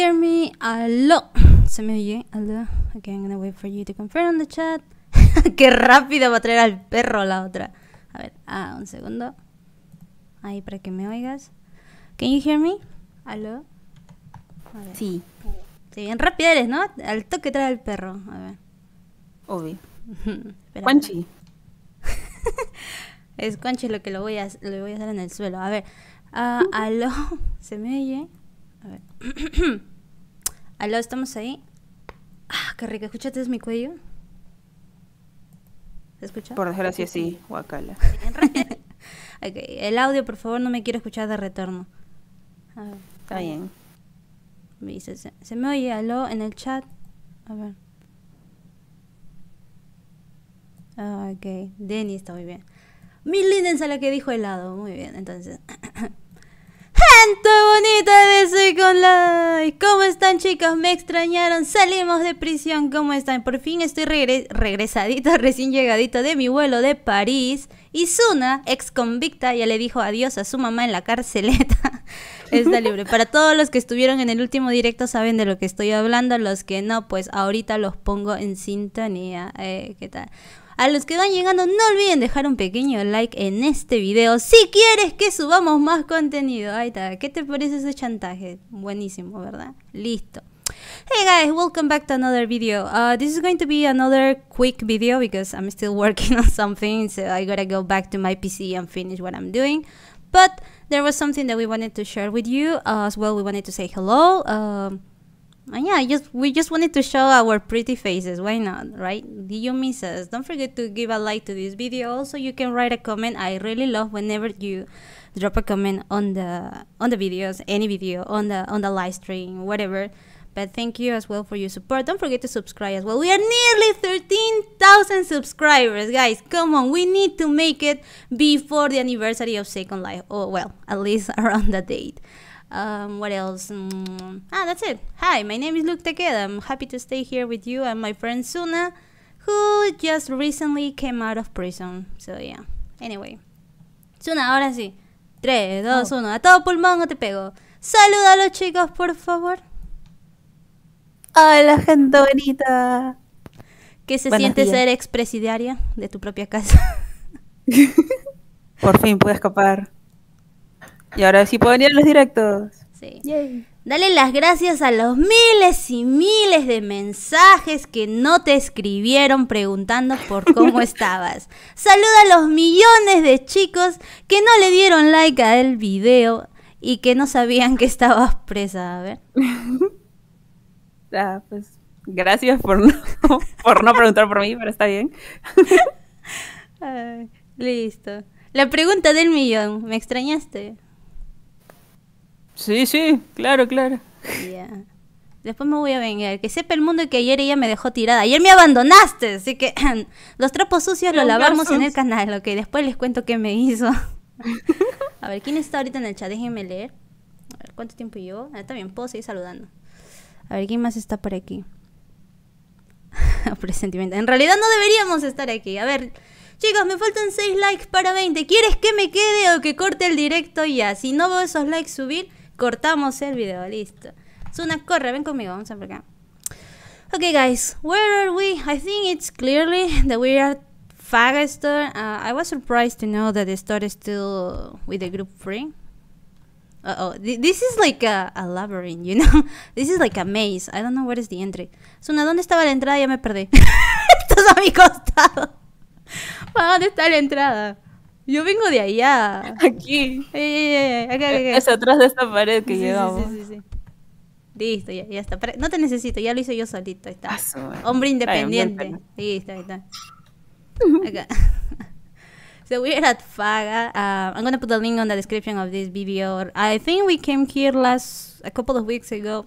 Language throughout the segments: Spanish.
hear me? Aló. ¿Se me oye? Aló. Ok, I'm gonna wait for you to confirm on the chat. Qué rápido va a traer al perro la otra. A ver, ah, un segundo. Ahí para que me oigas. Can you hear me? Aló. A ver. Sí. Sí, bien rápido eres, ¿no? Al toque trae al perro. A ver. Obvio. Cuanchi. es Cuanchi lo que lo voy, a, lo voy a hacer en el suelo. A ver. Uh, aló. ¿Se me oye? A ver. Aló, estamos ahí. Ah, qué rico. ¿Escuchaste mi cuello? ¿Se escucha? Por así así, guacala. ok, el audio, por favor, no me quiero escuchar de retorno. Está bien. se, me oye, aló, en el chat. A ver. Ah, ok. Denis está muy bien. Mil lindens a la que dijo helado. Muy bien, entonces. Gente bonita de Second Life, ¿cómo están chicos? Me extrañaron, salimos de prisión, ¿cómo están? Por fin estoy regresadito, recién llegadito de mi vuelo de París. Y Suna, ex convicta, ya le dijo adiós a su mamá en la carceleta. Está libre. Para todos los que estuvieron en el último directo saben de lo que estoy hablando, los que no, pues ahorita los pongo en sintonía. Eh, ¿Qué tal? A los que van llegando, no olviden dejar un pequeño like en este video si quieres que subamos más contenido. Ahí está. ¿Qué te parece ese chantaje? Buenísimo, ¿verdad? Listo. Hey guys, welcome back to another video. Uh, this is going to be another quick video because I'm still working on something, so I gotta go back to my PC and finish what I'm doing. But there was something that we wanted to share with you. Uh, as well, we wanted to say hello. Um, And uh, yeah, just we just wanted to show our pretty faces. Why not, right? Do you miss us? Don't forget to give a like to this video. Also, you can write a comment. I really love whenever you drop a comment on the on the videos, any video, on the on the live stream, whatever. But thank you as well for your support. Don't forget to subscribe as well. We are nearly 13,000 subscribers, guys. Come on, we need to make it before the anniversary of Second Life. Oh, well, at least around the date. Um, what else? Mm. ah, that's it. Hi, my name is Luke Takeda. I'm happy to stay here with you and my friend Suna, who just recently came out of prison. So, yeah. Anyway. Suna, ahora sí. 3, 2, 1. A todo pulmón o te pego. Saluda a los chicos, por favor. Hola, gente bonita. ¿Qué se siente ser expresidiaria de tu propia casa? por fin pude escapar. Y ahora sí pueden ir a los directos. Sí. Dale las gracias a los miles y miles de mensajes que no te escribieron preguntando por cómo estabas. Saluda a los millones de chicos que no le dieron like a el video y que no sabían que estabas presa. A ver. ah, pues gracias por no, preguntar por mí, pero está bien. listo. La pregunta del millón. ¿Me extrañaste? Sí, sí, claro, claro. Después me voy a vengar. Que sepa el mundo que ayer ella me dejó tirada. Ayer me abandonaste. Así que los trapos sucios los, lavamos en el canal. que después les cuento qué me hizo. a ver, ¿quién está ahorita en el chat? Déjenme leer. A ver, ¿cuánto tiempo llevo? Ah, está bien, puedo seguir saludando. A ver, ¿quién más está por aquí? Presentimiento. En realidad no deberíamos estar aquí. A ver, Chicos, me faltan 6 likes para 20. ¿Quieres que me quede o que corte el directo ya? Si no veo esos likes subir, Cortamos el video, listo. Zuna, corre, ven conmigo, vamos a ver acá. Ok, guys, where are we? I think it's clearly that we are Faga store. Uh, I was surprised to know that the store is still with the group free. Uh oh, Esto this is like a, a labyrinth, you know? this is like a maze. I don't know what is the entry. Suna, ¿dónde estaba la entrada? Ya me perdí. Estás a mi costado. dónde está la entrada? Yo vengo de allá. Aquí. ey! ey ay, acá, acá. Es atrás de esta pared que llevamos. sí, llegamos. Sí, sí, Listo, ya, ya está. No te necesito, ya lo hice yo solito. Ahí está. Ah, Hombre independiente. Ay, Listo, ahí está. Acá. So are at Faga. Uh, I'm gonna put the link on the description of this video. I think we came here last a couple of weeks ago.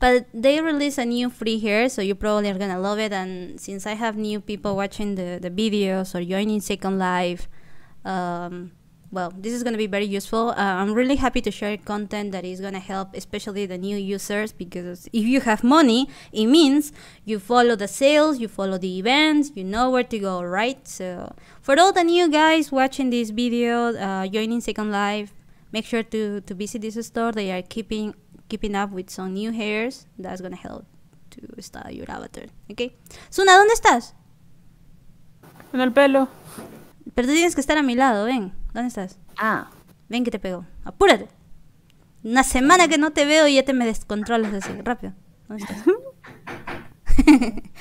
But they released a new free here, so you probably are gonna love it. And since I have new people watching the, the videos or joining Second Life, um, well, this is gonna be very useful. Uh, I'm really happy to share content that is gonna help, especially the new users, because if you have money, it means you follow the sales, you follow the events, you know where to go, right? So for all the new guys watching this video, uh, joining Second Life, make sure to, to visit this store. They are keeping keeping up with some new hairs, that's gonna help to style your avatar. Okay. Suna, ¿dónde estás? En el pelo. Pero tú tienes que estar a mi lado, ven. ¿Dónde estás? Ah. Ven que te pego. Apúrate. Una semana que no te veo y ya te me descontrolas así. Rápido. ¿Dónde estás?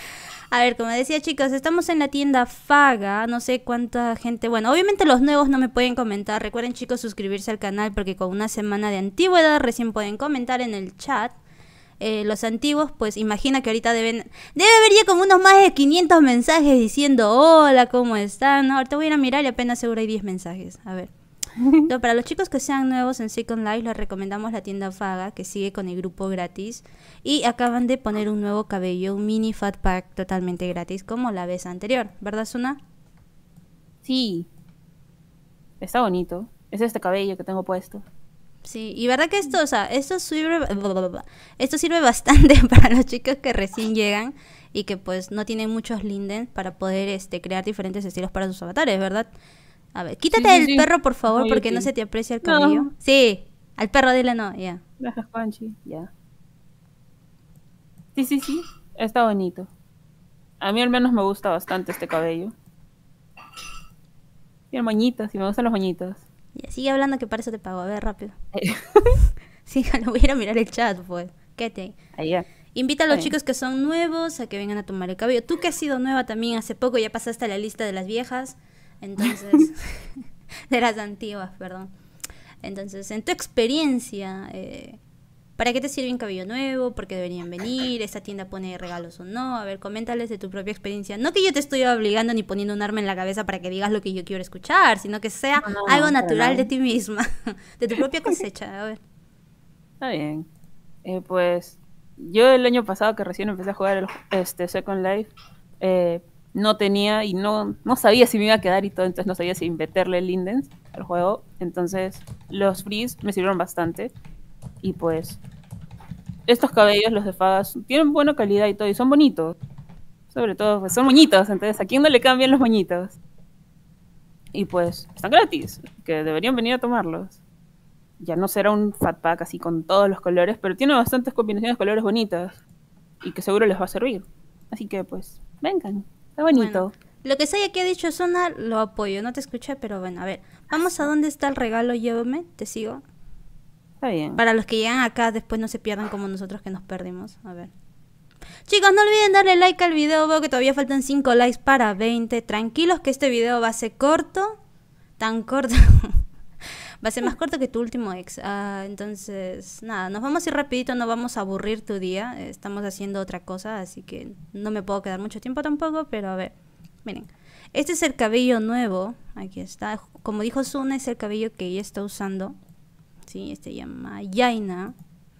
A ver, como decía chicos, estamos en la tienda Faga, no sé cuánta gente, bueno, obviamente los nuevos no me pueden comentar, recuerden chicos suscribirse al canal porque con una semana de antigüedad recién pueden comentar en el chat. Eh, los antiguos, pues imagina que ahorita deben... Debe haber ya como unos más de 500 mensajes diciendo, hola, ¿cómo están? Ahorita voy a ir a mirar y apenas seguro hay 10 mensajes. A ver. para los chicos que sean nuevos en Second Life, les recomendamos la tienda Faga, que sigue con el grupo gratis. Y acaban de poner un nuevo cabello, un mini fat pack totalmente gratis, como la vez anterior. ¿Verdad, Suna? Sí. Está bonito. Es este cabello que tengo puesto. Sí, y verdad que esto, o sea, esto sirve, esto sirve bastante para los chicos que recién llegan y que pues no tienen muchos lindens para poder este, crear diferentes estilos para sus avatares, ¿verdad? A ver, quítate el perro, por favor, porque no se te aprecia el cabello. Sí, al perro dile no, ya. Gracias, ya. Sí, sí, sí, está bonito. A mí al menos me gusta bastante este cabello. Y el moñito, sí, me gustan los moñitos. Ya, sigue hablando que para eso te pago, a ver, rápido. Eh. sí, no voy a ir a mirar el chat, pues. te ahí. Invita a los chicos que son nuevos a que vengan a tomar el cabello. Tú que has sido nueva también hace poco, ya pasaste a la lista de las viejas. Entonces, de las antiguas, perdón. Entonces, en tu experiencia, eh, ¿para qué te sirve un cabello nuevo? ¿Por qué deberían venir? ¿Esta tienda pone regalos o no? A ver, coméntales de tu propia experiencia. No que yo te estoy obligando ni poniendo un arma en la cabeza para que digas lo que yo quiero escuchar, sino que sea algo natural de ti misma, de tu propia cosecha. A ver. Está bien. Eh, pues yo el año pasado que recién empecé a jugar este Second Life, eh, no tenía y no, no sabía si me iba a quedar y todo, entonces no sabía si meterle el Lindens al juego. Entonces los frees me sirvieron bastante. Y pues estos cabellos, los de fadas, tienen buena calidad y todo, y son bonitos. Sobre todo, pues, son moñitos, entonces ¿a quién no le cambian los moñitos? Y pues están gratis, que deberían venir a tomarlos. Ya no será un fat pack así con todos los colores, pero tiene bastantes combinaciones de colores bonitas y que seguro les va a servir. Así que pues, vengan. Está bonito. lo que hay aquí ha dicho Zona lo apoyo. No te escuché, pero bueno, a ver. Vamos a dónde está el regalo, llévame, te sigo. Está bien. Para los que llegan acá después no se pierdan como nosotros que nos perdimos. A ver. Chicos, no olviden darle like al video. Veo que todavía faltan 5 likes para 20. Tranquilos que este video va a ser corto. Tan corto. Va a ser más corto que tu último ex. Ah, entonces, nada, nos vamos a ir rapidito, no vamos a aburrir tu día. Estamos haciendo otra cosa, así que no me puedo quedar mucho tiempo tampoco, pero a ver, miren. Este es el cabello nuevo, aquí está. Como dijo Suna, es el cabello que ella está usando. Sí, este llama Yaina.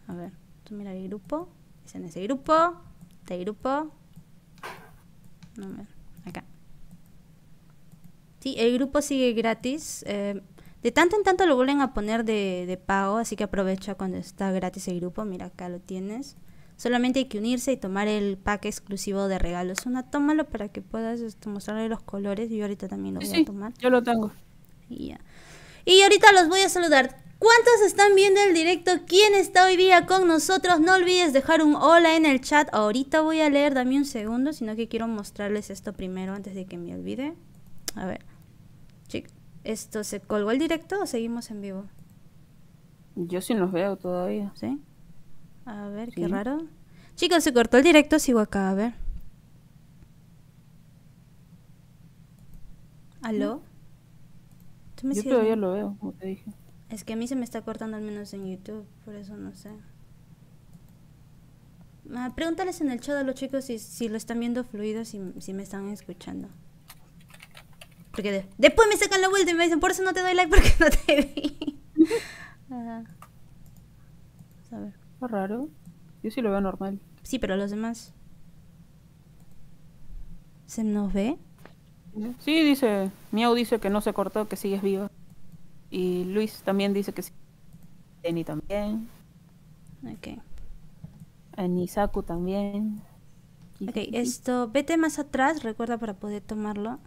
A ver, tú mira el grupo. Es en ese grupo, este grupo. acá. Sí, el grupo sigue gratis. Eh, de tanto en tanto lo vuelven a poner de, pago, así que aprovecha cuando está gratis el grupo. Mira, acá lo tienes. Solamente hay que unirse y tomar el pack exclusivo de regalos. Una, tómalo para que puedas este, mostrarle los colores. Yo ahorita también lo voy a tomar. Yo lo tengo. Y ya. Y ahorita los voy a saludar. ¿Cuántos están viendo el directo? ¿Quién está hoy día con nosotros? No olvides dejar un hola en el chat. Ahorita voy a leer, dame un segundo, sino que quiero mostrarles esto primero antes de que me olvide. A ver. Chicos. ¿Esto se colgó el directo o seguimos en vivo? Yo sí los veo todavía. ¿Sí? A ver, qué raro. Chicos, se cortó el directo, sigo acá, a ver. ¿Aló? Yo todavía lo veo, como te dije. Es que a mí se me está cortando al menos en YouTube, por eso no sé. Ah, pregúntales en el chat a los chicos si, si lo están viendo fluido, si, si me están escuchando. Porque después me sacan la vuelta y me dicen, por eso no te doy like porque no te vi. A ver. Es raro. Yo sí lo veo normal. Sí, pero los demás. ¿Se nos ve? Sí, dice. Miau dice que no se cortó, que sigues vivo Y Luis también dice que sí. Eni también. Ok. Anisaku también. Ok, esto. Vete más atrás, recuerda para poder tomarlo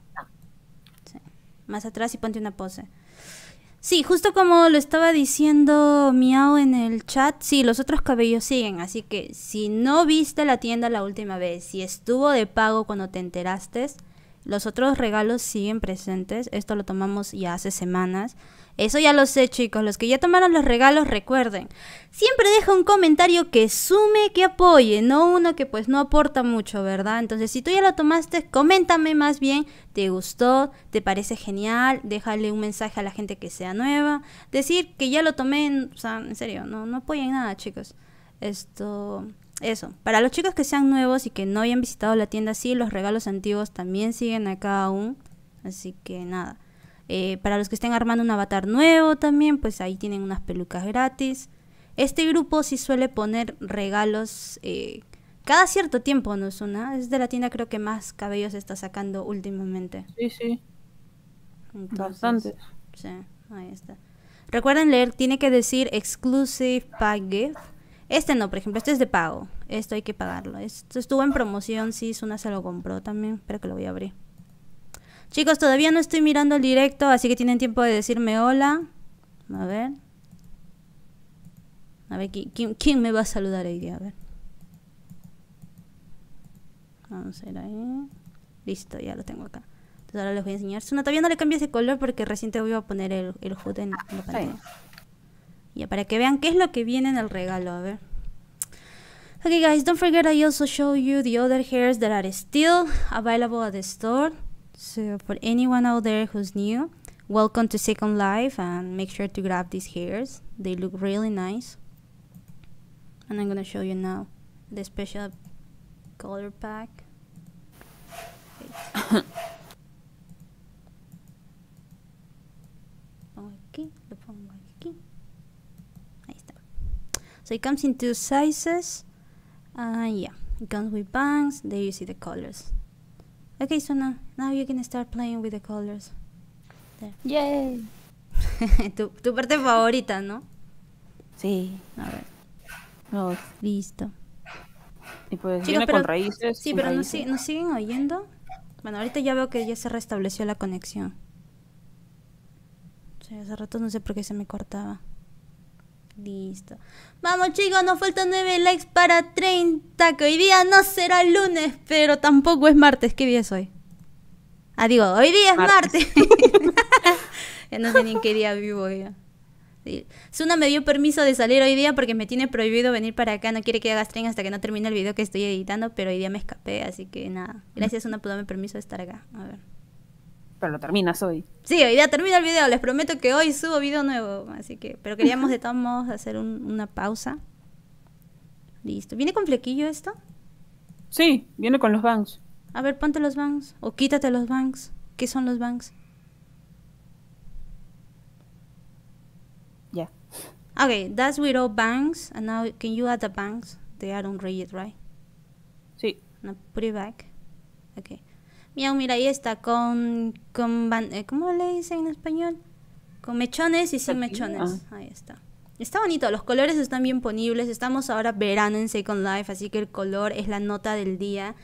más atrás y ponte una pose. Sí, justo como lo estaba diciendo miau en el chat, sí, los otros cabellos siguen, así que si no viste la tienda la última vez, si estuvo de pago cuando te enteraste, los otros regalos siguen presentes, esto lo tomamos ya hace semanas. Eso ya lo sé, chicos. Los que ya tomaron los regalos, recuerden. Siempre deja un comentario que sume, que apoye, no uno que pues no aporta mucho, ¿verdad? Entonces, si tú ya lo tomaste, coméntame más bien, ¿te gustó? ¿Te parece genial? Déjale un mensaje a la gente que sea nueva. Decir que ya lo tomé, o sea, en serio, no, no apoyen nada, chicos. Esto, eso. Para los chicos que sean nuevos y que no hayan visitado la tienda, sí, los regalos antiguos también siguen acá aún. Así que nada. Eh, para los que estén armando un avatar nuevo también, pues ahí tienen unas pelucas gratis. Este grupo sí suele poner regalos eh, cada cierto tiempo, ¿no es una? Es de la tienda creo que más cabellos está sacando últimamente. Sí, sí. Bastante. Sí, ahí está. Recuerden leer, tiene que decir exclusive pack gift. Este no, por ejemplo, este es de pago. Esto hay que pagarlo. Esto estuvo en promoción, sí, Suna se lo compró también. Espero que lo voy a abrir. Chicos, todavía no estoy mirando el directo, así que tienen tiempo de decirme hola. A ver. A ver, ¿quién, me va a saludar hoy día? A ver. Vamos a ahí. Listo, ya lo tengo acá. Entonces ahora les voy a enseñar. todavía no le cambié ese color porque recién te voy a poner el, el HUD en, la ah, pantalla. Ya, para que vean qué es lo que viene en el regalo, a ver. Okay guys, don't forget I also show you the other hairs that are still available at the store. So for anyone out there who's new, welcome to Second Life and make sure to grab these hairs. They look really nice. And I'm gonna show you now the special color pack. So it comes in two sizes. Uh, yeah, it comes with bangs. There you see the colors. Okay, so now, now you can start playing with the colors. Yay! tu, tu, parte favorita, ¿no? Sí, a ver. Listo. Y pues Chicos, con raíces. Sí, pero Nos, ¿nos siguen oyendo? Bueno, ahorita ya veo que ya se restableció la conexión. O sea, hace rato no sé por qué se me cortaba. Listo. Vamos chicos, nos faltan 9 likes para 30, que hoy día no será lunes, pero tampoco es martes. ¿Qué día es hoy? Ah, digo, hoy día es martes. ya no sé ni qué día vivo ya. Suna me dio permiso de salir hoy día porque me tiene prohibido venir para acá. No quiere que haga stream hasta que no termine el video que estoy editando, pero hoy día me escapé, así que nada. Gracias Suna por darme permiso de estar acá. A ver. Pero lo terminas hoy. Sí, hoy ya termina el video. Les prometo que hoy subo video nuevo. Así que, pero queríamos de todos modos hacer una pausa. Listo. ¿Viene con flequillo esto? Sí, viene con los bangs. A ver, ponte los bangs. O quítate los bangs. ¿Qué son los bangs? Ya. Yeah. Okay, that's with all bangs. And now can you add the bangs? They are on right? Sí. No, put it back. Okay. Mira, mira, ahí está, con, con eh, ¿cómo le dicen en español? Con mechones y sin mechones. Ah. Ahí está. Está bonito, los colores están bien ponibles. Estamos ahora verano en Second Life, así que el color es la nota del día.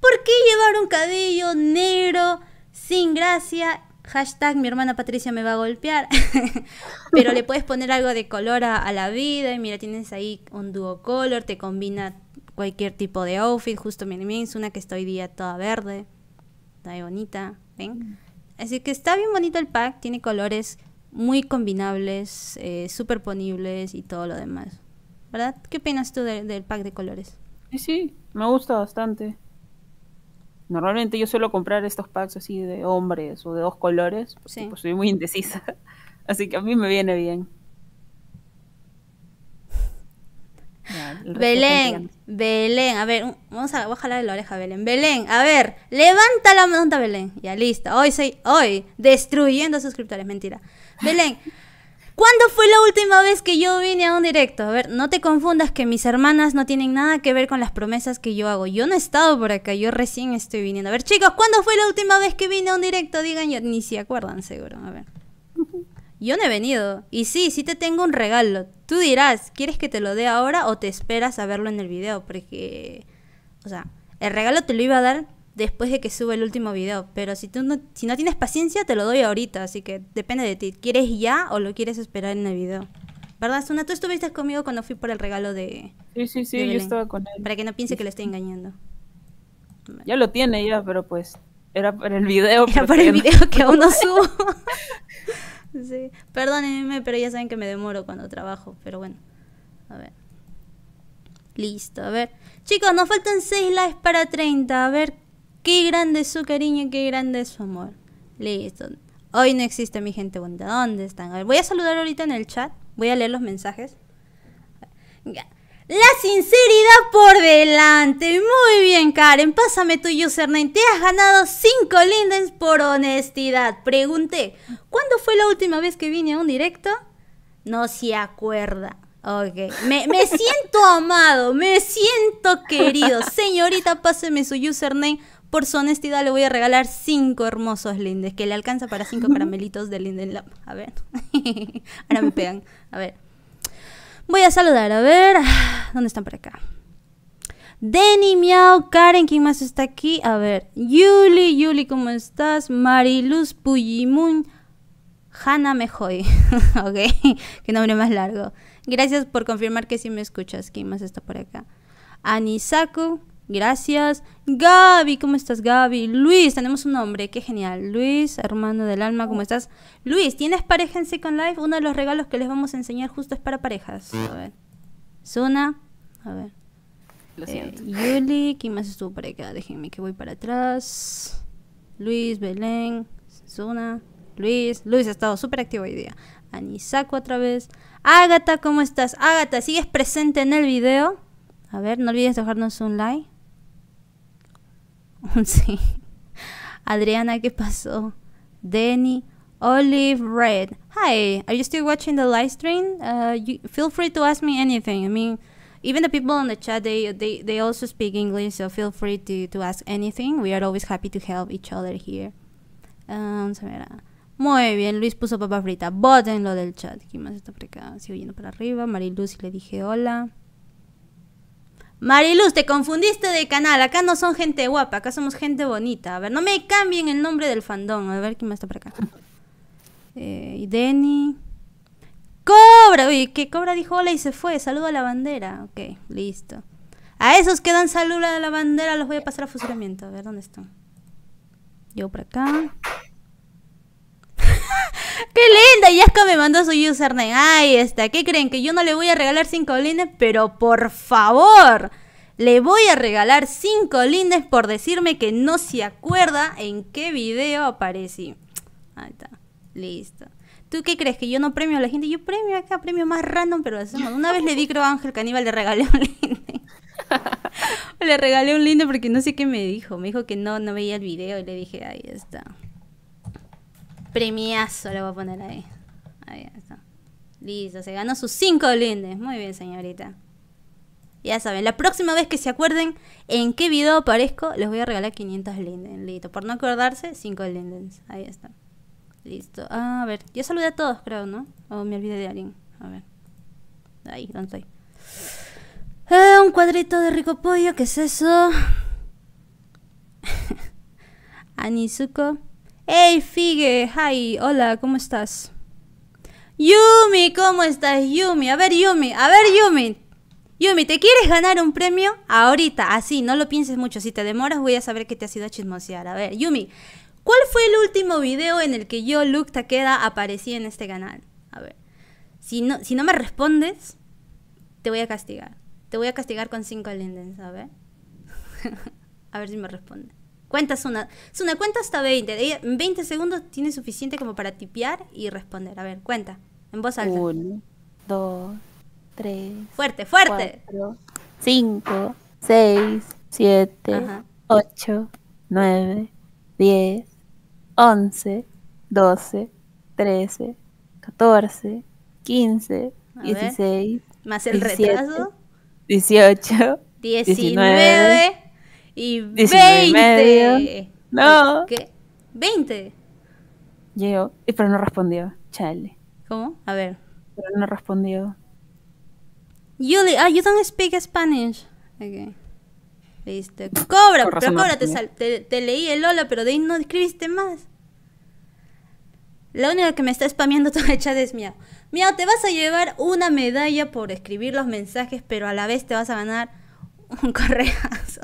¿Por qué llevar un cabello negro sin gracia? Hashtag mi hermana Patricia me va a golpear. Pero le puedes poner algo de color a, la vida. Y mira, tienes ahí un duo color, te combina cualquier tipo de outfit. Justo mi es una que estoy día toda verde está bonita, ¿ven? Así que está bien bonito el pack, tiene colores muy combinables, eh, superponibles y todo lo demás. ¿Verdad? ¿Qué opinas tú del pack de colores? Sí, sí, me gusta bastante. Normalmente yo suelo comprar estos packs así de hombres o de dos colores, pues soy muy indecisa. Así que a mí me viene bien. Belén, Belén, a ver, vamos a, voy a jalarle la oreja Belén. Belén, a ver, levanta la monta, Belén. Ya listo, hoy soy, hoy, destruyendo suscriptores, mentira. Belén, ¿cuándo fue la última vez que yo vine a un directo? A ver, no te confundas que mis hermanas no tienen nada que ver con las promesas que yo hago. Yo no he estado por acá, yo recién estoy viniendo. A ver, chicos, ¿cuándo fue la última vez que vine a un directo? Digan, yo ni se acuerdan seguro, a ver yo no he venido. Y sí, sí te tengo un regalo. Tú dirás, ¿quieres que te lo dé ahora o te esperas a verlo en el video? Porque, o sea, el regalo te lo iba a dar después de que suba el último video. Pero si tú no, si no tienes paciencia, te lo doy ahorita. Así que depende de ti. ¿Quieres ya o lo quieres esperar en el video? ¿Verdad, Suna? Tú estuviste conmigo cuando fui por el regalo de. Sí, sí, sí, yo estaba con él. Para que no piense que le estoy engañando. Ya lo tiene, ya, pero pues. Era por el video. Era para el video que aún no subo. Sí. Perdónenme, pero ya saben que me demoro cuando trabajo. Pero bueno. A ver. Listo, a ver. Chicos, nos faltan 6 likes para 30. A ver, qué grande es su cariño, qué grande es su amor. Listo. Hoy no existe mi gente bonita. ¿Dónde están? A ver, voy a saludar ahorita en el chat. Voy a leer los mensajes. Ya. La sinceridad por delante. Muy bien, Karen. Pásame tu username. Te has ganado cinco lindens por honestidad. Pregunté, ¿cuándo fue la última vez que vine a un directo? No se acuerda. Ok. Me, me siento amado. Me siento querido. Señorita, páseme su username. Por su honestidad le voy a regalar cinco hermosos lindes, que le alcanza para cinco caramelitos de Linden Lab. A ver. Ahora me pegan. A ver. Voy a saludar, a ver. Ah, ¿Dónde están por acá? Denny, Miau, Karen, ¿quién más está aquí? A ver, Yuli, Yuli, ¿cómo estás? Mariluz, Puyimun, Hanna Mejoy. ok, qué nombre más largo. Gracias por confirmar que sí me escuchas. ¿Quién más está por acá? Anisaku, Gracias. Gaby, ¿cómo estás, Gaby? Luis, tenemos un nombre, qué genial. Luis, hermano del alma, ¿cómo estás? Luis, ¿tienes pareja en Second Life? Uno de los regalos que les vamos a enseñar justo es para parejas. A ver. Zuna, a ver. Lo siento. Eh, Yuli, ¿quién más estuvo por acá? Déjenme que voy para atrás. Luis, Belén, Zuna, Luis. Luis ha estado súper activo hoy día. Anisaco otra vez. Ágata, ¿cómo estás? Ágata, ¿sigues presente en el video? A ver, no olvides dejarnos un like. sí. Adriana, ¿qué pasó? Denny, Olive Red. Hi, are you still watching the live stream? Uh, you, feel free to ask me anything. I mean, even the people on the chat, they, they, they also speak English, so feel free to, to ask anything. We are always happy to help each other here. Um, Muy bien, Luis puso papa frita. Voten lo del chat. ¿Quién más está por acá? Sigo yendo para arriba. Mariluz le dije hola. Mariluz, te confundiste de canal. Acá no son gente guapa, acá somos gente bonita. A ver, no me cambien el nombre del fandom. A ver quién más está por acá. Eh, y Denny. ¡Cobra! Uy, que Cobra dijo hola y se fue. Saludo a la bandera. Ok, listo. A esos que dan saludo a la bandera los voy a pasar a fusilamiento. A ver, ¿dónde están? Yo por acá. ¡Qué linda! Yasco me mandó su username. Ahí está. ¿Qué creen? Que yo no le voy a regalar cinco lindes, pero por favor. Le voy a regalar cinco lindes por decirme que no se acuerda en qué video aparecí. Ahí está. Listo. ¿Tú qué crees? ¿Que yo no premio a la gente? Yo premio acá, premio más random, pero lo hacemos. Una vez le di, creo, a Ángel Caníbal, le regalé un linde. le regalé un linde porque no sé qué me dijo. Me dijo que no, no veía el video y le dije, ahí está. Premiazo lo voy a poner ahí. Ahí está. Listo, se ganó sus 5 lindes. Muy bien, señorita. Ya saben, la próxima vez que se acuerden en qué video aparezco, les voy a regalar 500 lindens Listo, por no acordarse, 5 lindens. Ahí está. Listo. Ah, a ver, yo saludé a todos, creo, ¿no? O me olvidé de alguien. A ver. Ahí, ¿dónde estoy? Ah, un cuadrito de rico pollo, ¿qué es eso? Anisuko Hey, Figue, hi, hola, ¿cómo estás? Yumi, ¿cómo estás, Yumi? A ver, Yumi, a ver, Yumi. Yumi, ¿te quieres ganar un premio? Ahorita, así, no lo pienses mucho. Si te demoras, voy a saber que te has sido a chismosear. A ver, Yumi, ¿cuál fue el último video en el que yo, Luke Takeda, aparecí en este canal? A ver, si no, si no me respondes, te voy a castigar. Te voy a castigar con cinco lindens, a ver. a ver si me respondes. Cuentas una, es una cuenta hasta 20. En 20 segundos tiene suficiente como para tipear y responder. A ver, cuenta. En voz alta. 1, 2, 3. Fuerte, fuerte. 5, 6, 7, 8, 9, 10, 11, 12, 13, 14, 15, 16. Más el 17, 18, 19 y 20. no. ¿Qué? 20. Llegó, pero no respondió. Chale. ¿Cómo? A ver. Pero no respondió. Yuli ah, you don't speak Spanish. Cobra, pero cobra, te, te, leí el hola, pero de ahí no escribiste más. La única que me está spameando toda el chat es Miao. Miao, te vas a llevar una medalla por escribir los mensajes, pero a la vez te vas a ganar un correazo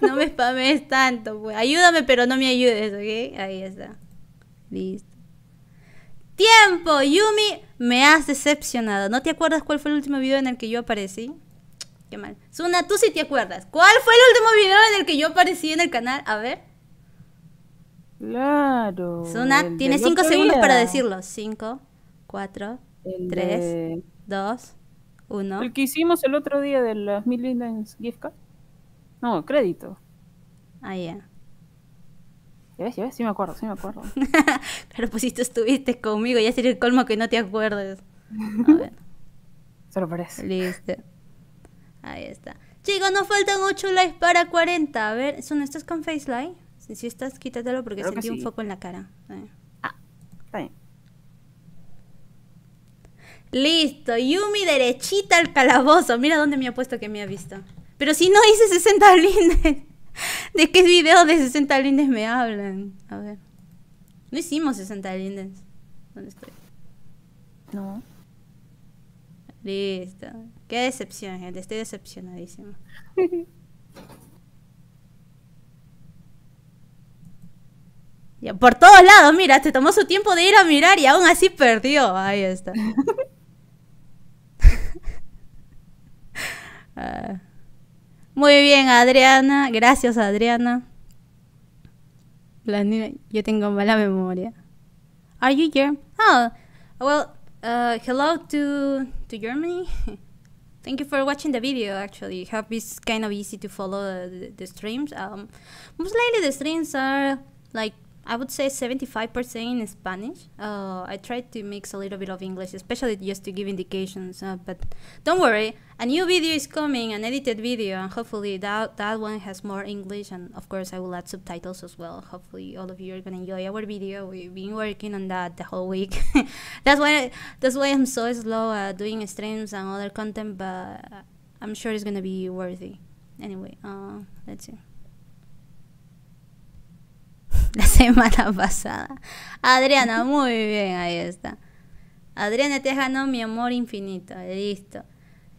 no me spames tanto, pues. Ayúdame, pero no me ayudes, ¿ok? Ahí está. Listo. ¡Tiempo! Yumi, me has decepcionado. ¿No te acuerdas cuál fue el último video en el que yo aparecí? Qué mal. Suna, tú sí te acuerdas. ¿Cuál fue el último video en el que yo aparecí en el canal? A ver. Claro. Suna, tienes cinco segundos para decirlo. 5, 4, 3, 2, 1. El que hicimos el otro día de las mil gift no, crédito. Ah, ya. ¿Ya ves? ¿Ya ves? Sí me acuerdo, sí me acuerdo. Pero pues si tú estuviste conmigo, ya sería el colmo que no te acuerdes. A ver. Solo parece. Listo. Ahí está. Chicos, nos faltan 8 likes para 40. A ver, ¿son estás con Face Live? Si, si estás, quítatelo porque sentí un foco en la cara. Ah, está bien. Listo, Yumi derechita al calabozo. Mira dónde me ha puesto que me ha visto. Pero si no hice 60 lindes, ¿de qué video de 60 lindes me hablan? A ver. No hicimos 60 lindes. ¿Dónde estoy? No. Listo. Qué decepción, gente. Estoy decepcionadísima. por todos lados, mira, te tomó su tiempo de ir a mirar y aún así perdió. Ahí está. Ah. Muy bien, Adriana. Gracias, Adriana. Yo tengo mala memoria. Are you here? Oh, well, uh, hello to, to Germany. Thank you for watching the video, actually. Hope it's kind of easy to follow the, the streams. Um, most likely the streams are like I would say 75% in Spanish. Uh, I tried to mix a little bit of English, especially just to give indications. Uh, but don't worry, a new video is coming, an edited video, and hopefully that, that one has more English. And of course, I will add subtitles as well. Hopefully, all of you are going to enjoy our video. We've been working on that the whole week. that's, why I, that's why I'm so slow at doing streams and other content, but I'm sure it's going to be worthy. Anyway, uh, let's see. la semana pasada. Adriana, muy bien, ahí está. Adriana, te ganó mi amor infinito. Eh, listo.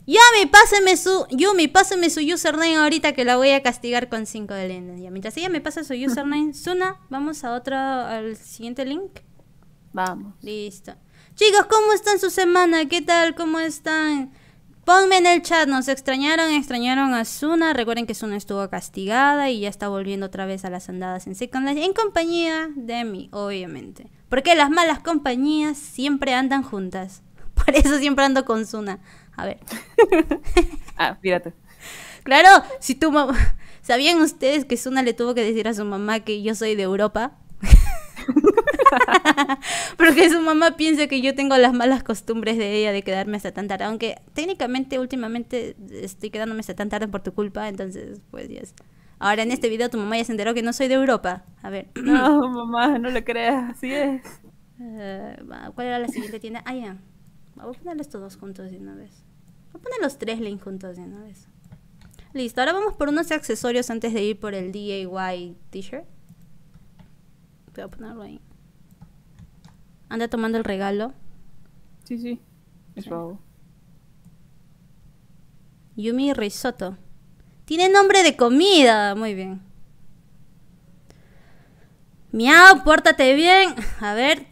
Yami, pásame su. Yumi, pásame su username ahorita que la voy a castigar con cinco de lentes. mientras ella me pasa su username, Suna, vamos a otro, al siguiente link. Vamos. Listo. Chicos, ¿cómo están su semana? ¿Qué tal? ¿Cómo están? Ponme en el chat, nos extrañaron, extrañaron a Suna. Recuerden que Suna estuvo castigada y ya está volviendo otra vez a las andadas en Second Life en compañía de mí, obviamente. Porque las malas compañías siempre andan juntas. Por eso siempre ando con Suna. A ver. ah, fíjate. Claro, si tu mamá... ¿Sabían ustedes que Suna le tuvo que decir a su mamá que yo soy de Europa? Porque su mamá piensa que yo tengo las malas costumbres de ella de quedarme hasta tan tarde. Aunque técnicamente últimamente estoy quedándome hasta tan tarde por tu culpa, entonces pues ya Ahora en este video tu mamá ya se enteró que no soy de Europa. A ver. No, mamá, no lo creas, así es. Eh, ¿Cuál era la siguiente tienda? Ah, ya. Voy a estos todos juntos de una vez. Voy a poner los tres links juntos de una vez. Listo, ahora vamos por unos accesorios antes de ir por el DIY t-shirt. Voy a ponerlo ahí. Anda tomando el regalo. Sí, sí. Es sí. Yumi Risotto. Tiene nombre de comida. Muy bien. Miau, pórtate bien. A ver.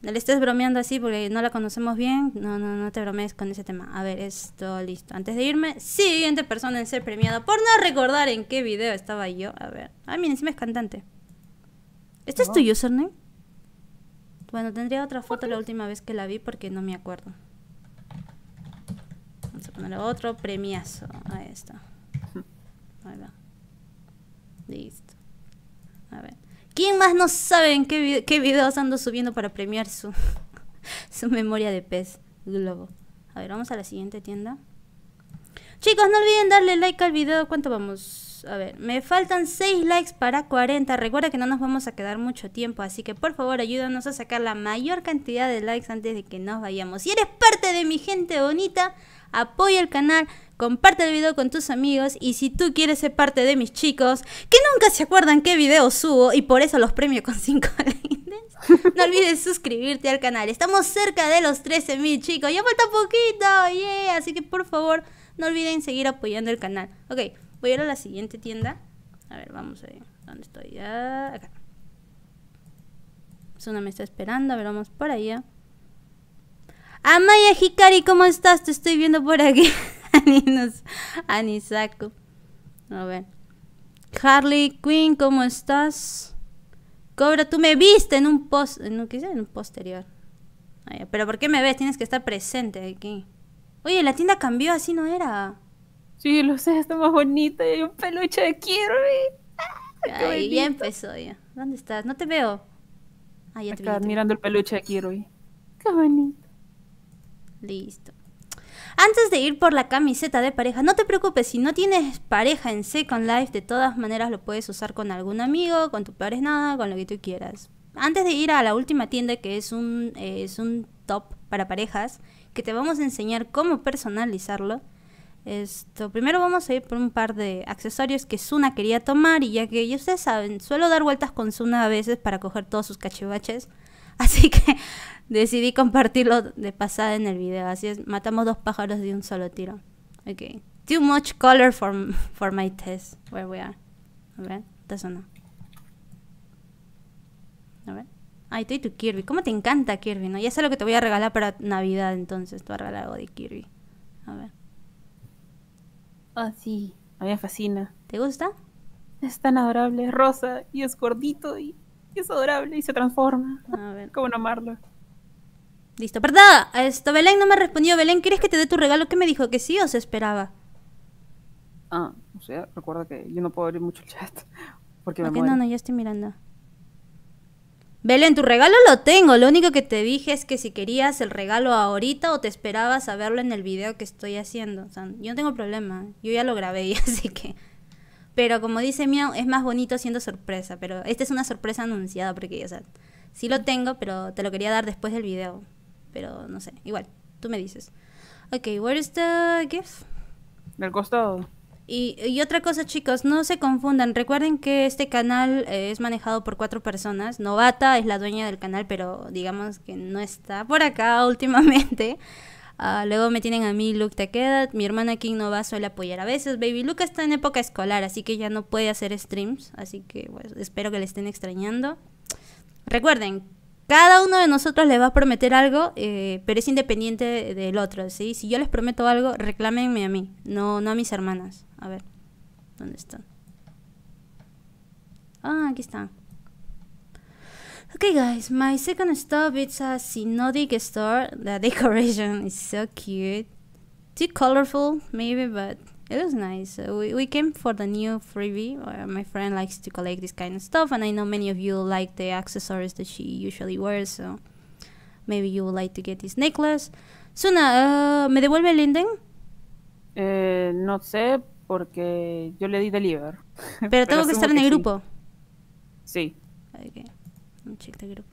le estés bromeando así porque no la conocemos bien. No, no, no te bromees con ese tema. A ver, esto listo. Antes de irme, siguiente persona en ser premiada por no recordar en qué video estaba yo. A ver. Ah, mira, encima es cantante. ¿Esto es tu username? Bueno, tendría otra foto la última vez que la vi porque no me acuerdo. Vamos a poner otro premiazo a esto. Ahí Listo. A ver. ¿Quién más no sabe en qué, qué videos ando subiendo para premiar su, su memoria de pez globo? A ver, vamos a la siguiente tienda. Chicos, no olviden darle like al video. ¿Cuánto vamos? A ver, me faltan 6 likes para 40. Recuerda que no nos vamos a quedar mucho tiempo, así que por favor ayúdanos a sacar la mayor cantidad de likes antes de que nos vayamos. Si eres parte de mi gente bonita, apoya el canal, comparte el video con tus amigos y si tú quieres ser parte de mis chicos, que nunca se acuerdan qué video subo y por eso los premio con 5 likes. No olvides suscribirte al canal. Estamos cerca de los 13.000 chicos. Ya falta poquito. Yeah. Así que por favor, no olviden seguir apoyando el canal. Ok. Voy a ir a la siguiente tienda. A ver, vamos a ver. ¿Dónde estoy? Ah, acá. Suna me está esperando. A ver, vamos por allá. Amaya Hikari, ¿cómo estás? Te estoy viendo por aquí. Anisaku. A ver. Harley Quinn, ¿cómo estás? Cobra, tú me viste en un post. No, quise en un posterior. Ah, pero ¿por qué me ves? Tienes que estar presente aquí. Oye, la tienda cambió, así no era. Sí, lo sé, está más bonita y hay un peluche de Kirby. ¡Ah, Ay, ya empezó ya. ¿Dónde estás? No te veo. Ahí ya mirando el peluche de Kirby. Qué bonito. Listo. Antes de ir por la camiseta de pareja, no te preocupes, si no tienes pareja en Second Life, de todas maneras lo puedes usar con algún amigo, con tu padres nada, con lo que tú quieras. Antes de ir a la última tienda, que es un, eh, es un top para parejas, que te vamos a enseñar cómo personalizarlo, esto, primero vamos a ir por un par de accesorios que Suna quería tomar y ya que ya ustedes saben, suelo dar vueltas con Suna a veces para coger todos sus cachivaches, así que decidí compartirlo de pasada en el video, así es, matamos dos pájaros de un solo tiro. Ok. Too much color for, for my test. Where we are. A ver, esta zona. A ver. Ay, estoy tu Kirby. ¿Cómo te encanta Kirby, no? Ya sé lo que te voy a regalar para Navidad, entonces. Te voy a regalar algo de Kirby. A ver. Ah, sí, a mí me fascina. ¿Te gusta? Es tan adorable, es rosa y es gordito y es adorable y se transforma. A ver. ¿Cómo no amarlo? Listo, perdón, esto Belén no me respondió. Belén, ¿quieres que te dé tu regalo? ¿Qué me dijo? ¿Que sí o se esperaba? Ah, o sea, recuerda que yo no puedo abrir mucho el chat. Porque me no, no, ya estoy mirando. Belén, tu regalo lo tengo. Lo único que te dije es que si querías el regalo ahorita o te esperabas a verlo en el video que estoy haciendo. O sea, yo no tengo problema. Yo ya lo grabé, así que. Pero como dice Miau, es más bonito siendo sorpresa. Pero esta es una sorpresa anunciada porque, o sea, sí lo tengo, pero te lo quería dar después del video. Pero no sé, igual, tú me dices. Ok, where is the gift? Del costado. Y, otra cosa, chicos, no se confundan. Recuerden que este canal eh, es manejado por cuatro personas. Novata es la dueña del canal, pero digamos que no está por acá últimamente. Ah, luego me tienen a mí, Luke te Mi hermana King no va, suele apoyar a veces. Baby Luke está en época escolar, así que ya no puede hacer streams. Así que pues, espero que le estén extrañando. Recuerden, cada uno de nosotros les va a prometer algo, eh, pero es independiente del otro, ¿sí? Si yo les prometo algo, reclámenme a mí, no, no a mis hermanas. A ver, ¿dónde están? Ah, aquí están. Okay guys, my second stop is a synodic store. The decoration is so cute. Too colorful maybe, but it was nice. we, we came for the new freebie. my friend likes to collect this kind of stuff, and I know many of you like the accessories that she usually wears, so maybe you would like to get this necklace. Suna, uh, ¿me devuelve el linden? Eh, no sé, porque yo le di deliver. Pero, Pero tengo que estar en que el sí. grupo. Sí. Okay. Check the group.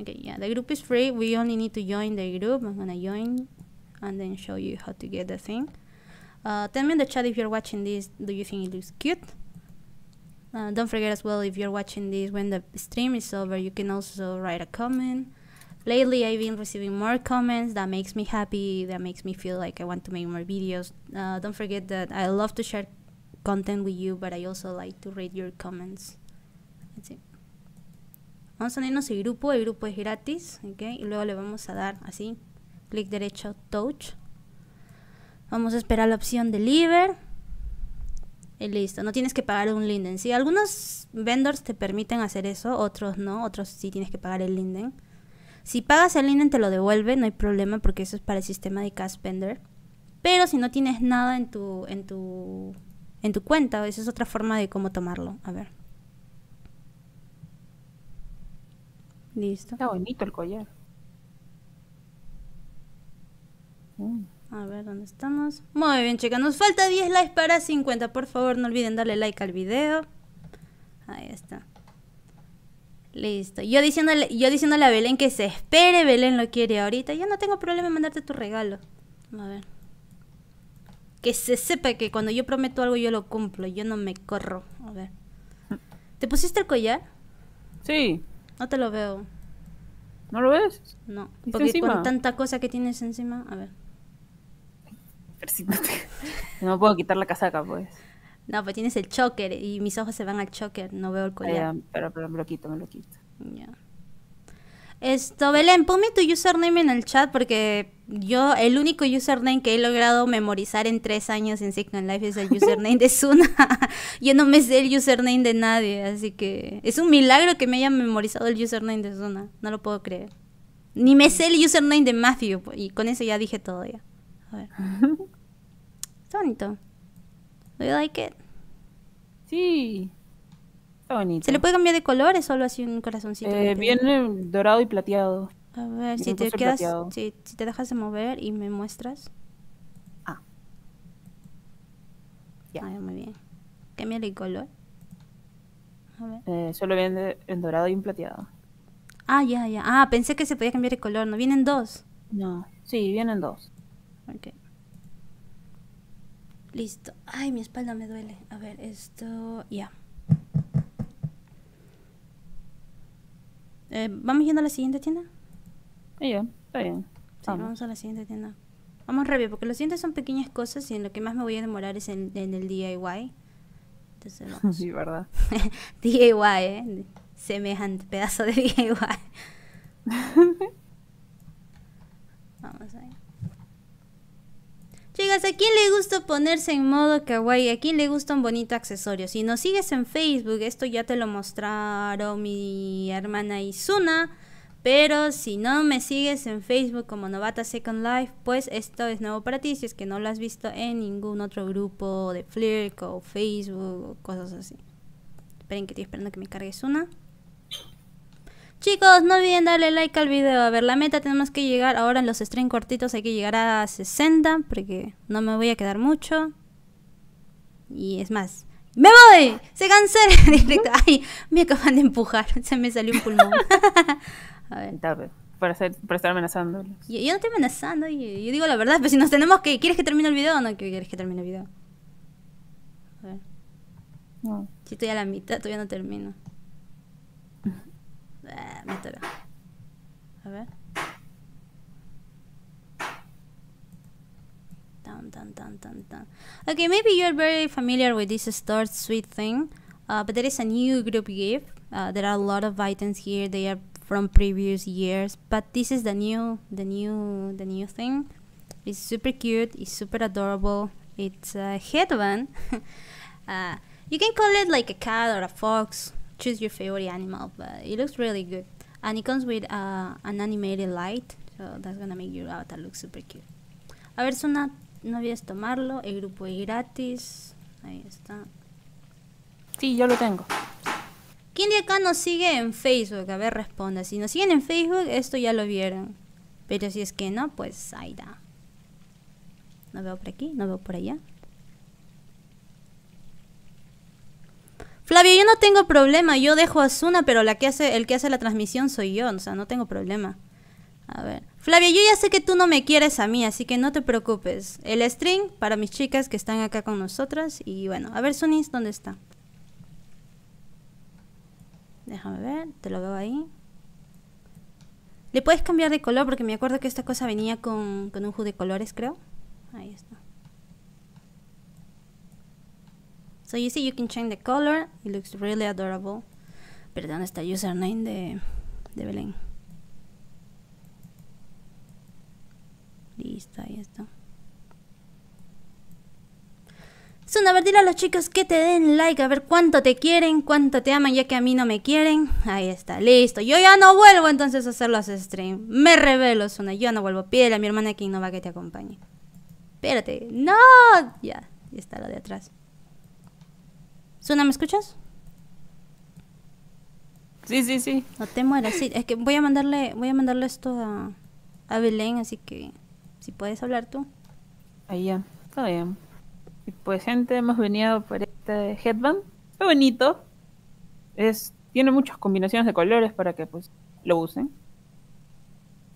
Okay, yeah, the group is free. We only need to join the group. I'm gonna join and then show you how to get the thing. Uh, tell me in the chat if you're watching this, do you think it looks cute? Uh, don't forget as well, if you're watching this when the stream is over, you can also write a comment lately I've been receiving more comments that makes me happy, that makes me feel like I want to make more videos. Uh, don't forget that I love to share content with you, but I also like to read your comments. That's it. Vamos a unirnos al grupo, el grupo es gratis, ¿ok? y luego le vamos a dar así, clic derecho, touch. Vamos a esperar la opción deliver. Y listo, no tienes que pagar un linden. Sí, algunos vendors te permiten hacer eso, otros no, otros sí tienes que pagar el linden. Si pagas el INE te lo devuelve, no hay problema porque eso es para el sistema de cash Pero si no tienes nada en tu, en tu, en tu cuenta, esa es otra forma de cómo tomarlo. A ver. Listo. Está bonito el collar. Mm. A ver, ¿dónde estamos? Muy bien, chicas. Nos falta 10 likes para 50. Por favor, no olviden darle like al video. Ahí está. Listo. Yo diciéndole, yo diciéndole a Belén que se espere, Belén lo quiere ahorita. Yo no tengo problema en mandarte tu regalo. A ver. Que se sepa que cuando yo prometo algo yo lo cumplo, yo no me corro. A ver. ¿Te pusiste el collar? Sí. No te lo veo. ¿No lo ves? No. Porque con tanta cosa que tienes encima, a ver. No puedo quitar la casaca, pues. No, pues tienes el choker y mis ojos se van al choker, no veo el collar. pero, me lo quito, me lo quito. Esto, Belén, ponme tu username en el chat porque yo, el único username que he logrado memorizar en tres años en Signal Life es el username de Suna. yo no me sé el username de nadie, así que es un milagro que me haya memorizado el username de Suna. No lo puedo creer. Ni me sé el username de Matthew y con eso ya dije todo ya. A ver. Está bonito. Do you like it? Sí. Está bonito. ¿Se le puede cambiar de color o solo así un corazoncito? Eh, viene dorado y plateado. A ver, si te, quedas, si, te dejas de mover y me muestras. Ah. Ya. Ah, muy bien. Cambia de color. A ver. Eh, solo viene en dorado y en plateado. Ah, ya, ya. Ah, pensé que se podía cambiar de color. ¿No vienen dos? No. Sí, vienen dos. Ok. Listo. Ay, mi espalda me duele. A ver, esto ya. Eh, ¿Vamos yendo a la siguiente tienda? Ya, está bien. Sí, vamos. a la siguiente tienda. Vamos rápido, porque los siguientes son pequeñas cosas y en lo que más me voy a demorar es en, el DIY. Entonces sí, verdad. DIY, ¿eh? Semejante pedazo de DIY. vamos ahí. Chicas, ¿a quién le gusta ponerse en modo kawaii? ¿A quién le gusta un bonito accesorio? Si nos sigues en Facebook, esto ya te lo mostraron mi hermana Isuna. Pero si no me sigues en Facebook como Novata Second Life, pues esto es nuevo para ti si es que no lo has visto en ningún otro grupo de Flirk o Facebook o cosas así. Esperen que estoy esperando que me cargues una. Chicos, no olviden darle like al video. A ver, la meta tenemos que llegar ahora en los streams cortitos. Hay que llegar a 60 porque no me voy a quedar mucho. Y es más, ¡Me voy! ¡Se cancela directo! ¡Ay! Me acaban de empujar. Se me salió un pulmón. a ver. Tarde. Para, estar amenazando. Yo, no estoy amenazando. Yo, yo, digo la verdad. Pero pues si nos tenemos que. ¿Quieres que termine el video o no quieres que termine el video? A ver. No. Si estoy a la mitad, todavía no termino. Damn it, A Dun, dun, dun, dun, dun. Okay, maybe you're very familiar with this stored sweet thing, uh, but there is a new group gift. Uh, there are a lot of items here. They are from previous years, but this is the new, the new, the new thing. It's super cute. It's super adorable. It's a head uh, you can call it like a cat or a fox choose your favorite animal but it looks really good and it comes with uh, an animated light so that's gonna make your avatar look super cute a ver Suna no olvides tomarlo el grupo es gratis ahí está sí yo lo tengo ¿Quién de acá nos sigue en Facebook? A ver, responda. Si nos siguen en Facebook, esto ya lo vieron. Pero si es que no, pues ahí da. No veo por aquí, no veo por allá. Flavio, yo no tengo problema, yo dejo a Zuna, pero la que hace, el que hace la transmisión soy yo, o sea, no tengo problema. A ver. Flavio, yo ya sé que tú no me quieres a mí, así que no te preocupes. El string para mis chicas que están acá con nosotras. Y bueno, a ver, Sunis, ¿dónde está? Déjame ver, te lo veo ahí. Le puedes cambiar de color porque me acuerdo que esta cosa venía con, un jugo de colores, creo. Ahí está. So you see you can change the color. It looks really adorable. Perdón, está username de, de Belén. Listo, ahí está. Son a ver, dile a los chicos que te den like, a ver cuánto te quieren, cuánto te aman, ya que a mí no me quieren. Ahí está, listo. Yo ya no vuelvo entonces a hacer los streams. Me revelo, Suna, yo no vuelvo. Pídele a mi hermana que no va que te acompañe. Espérate, no, ya, ya está lo de atrás. Suna, ¿me escuchas? Sí, sí, sí. No te mueras, sí. Es que voy a mandarle, voy a mandarle esto a, a Belén, así que si puedes hablar tú. Ahí ya, está bien. pues gente, hemos venido por este headband. está bonito. Es, tiene muchas combinaciones de colores para que pues lo usen.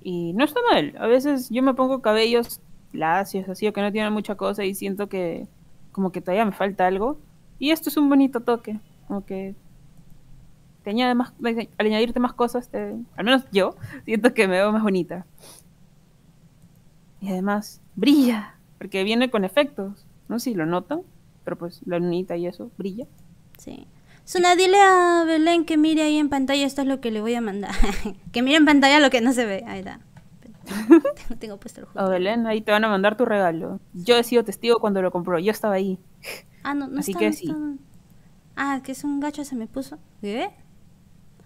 Y no está mal. A veces yo me pongo cabellos lacios, así, o que no tienen mucha cosa y siento que como que todavía me falta algo. Y esto es un bonito toque, aunque te añade más, al añadirte más cosas, al menos yo siento que me veo más bonita. Y además, brilla, porque viene con efectos. No sé si lo notan, pero pues la bonita y eso, brilla. Sí. Suna, dile a Belén que mire ahí en pantalla, esto es lo que le voy a mandar. que mire en pantalla lo que no se ve. Ahí está. No tengo puesto el juego. Oh, Belén, ahí te van a mandar tu regalo. Yo he sido testigo cuando lo compró, yo estaba ahí. Ah, no, no Así está, que Ah, que es un gacho se me puso. ve?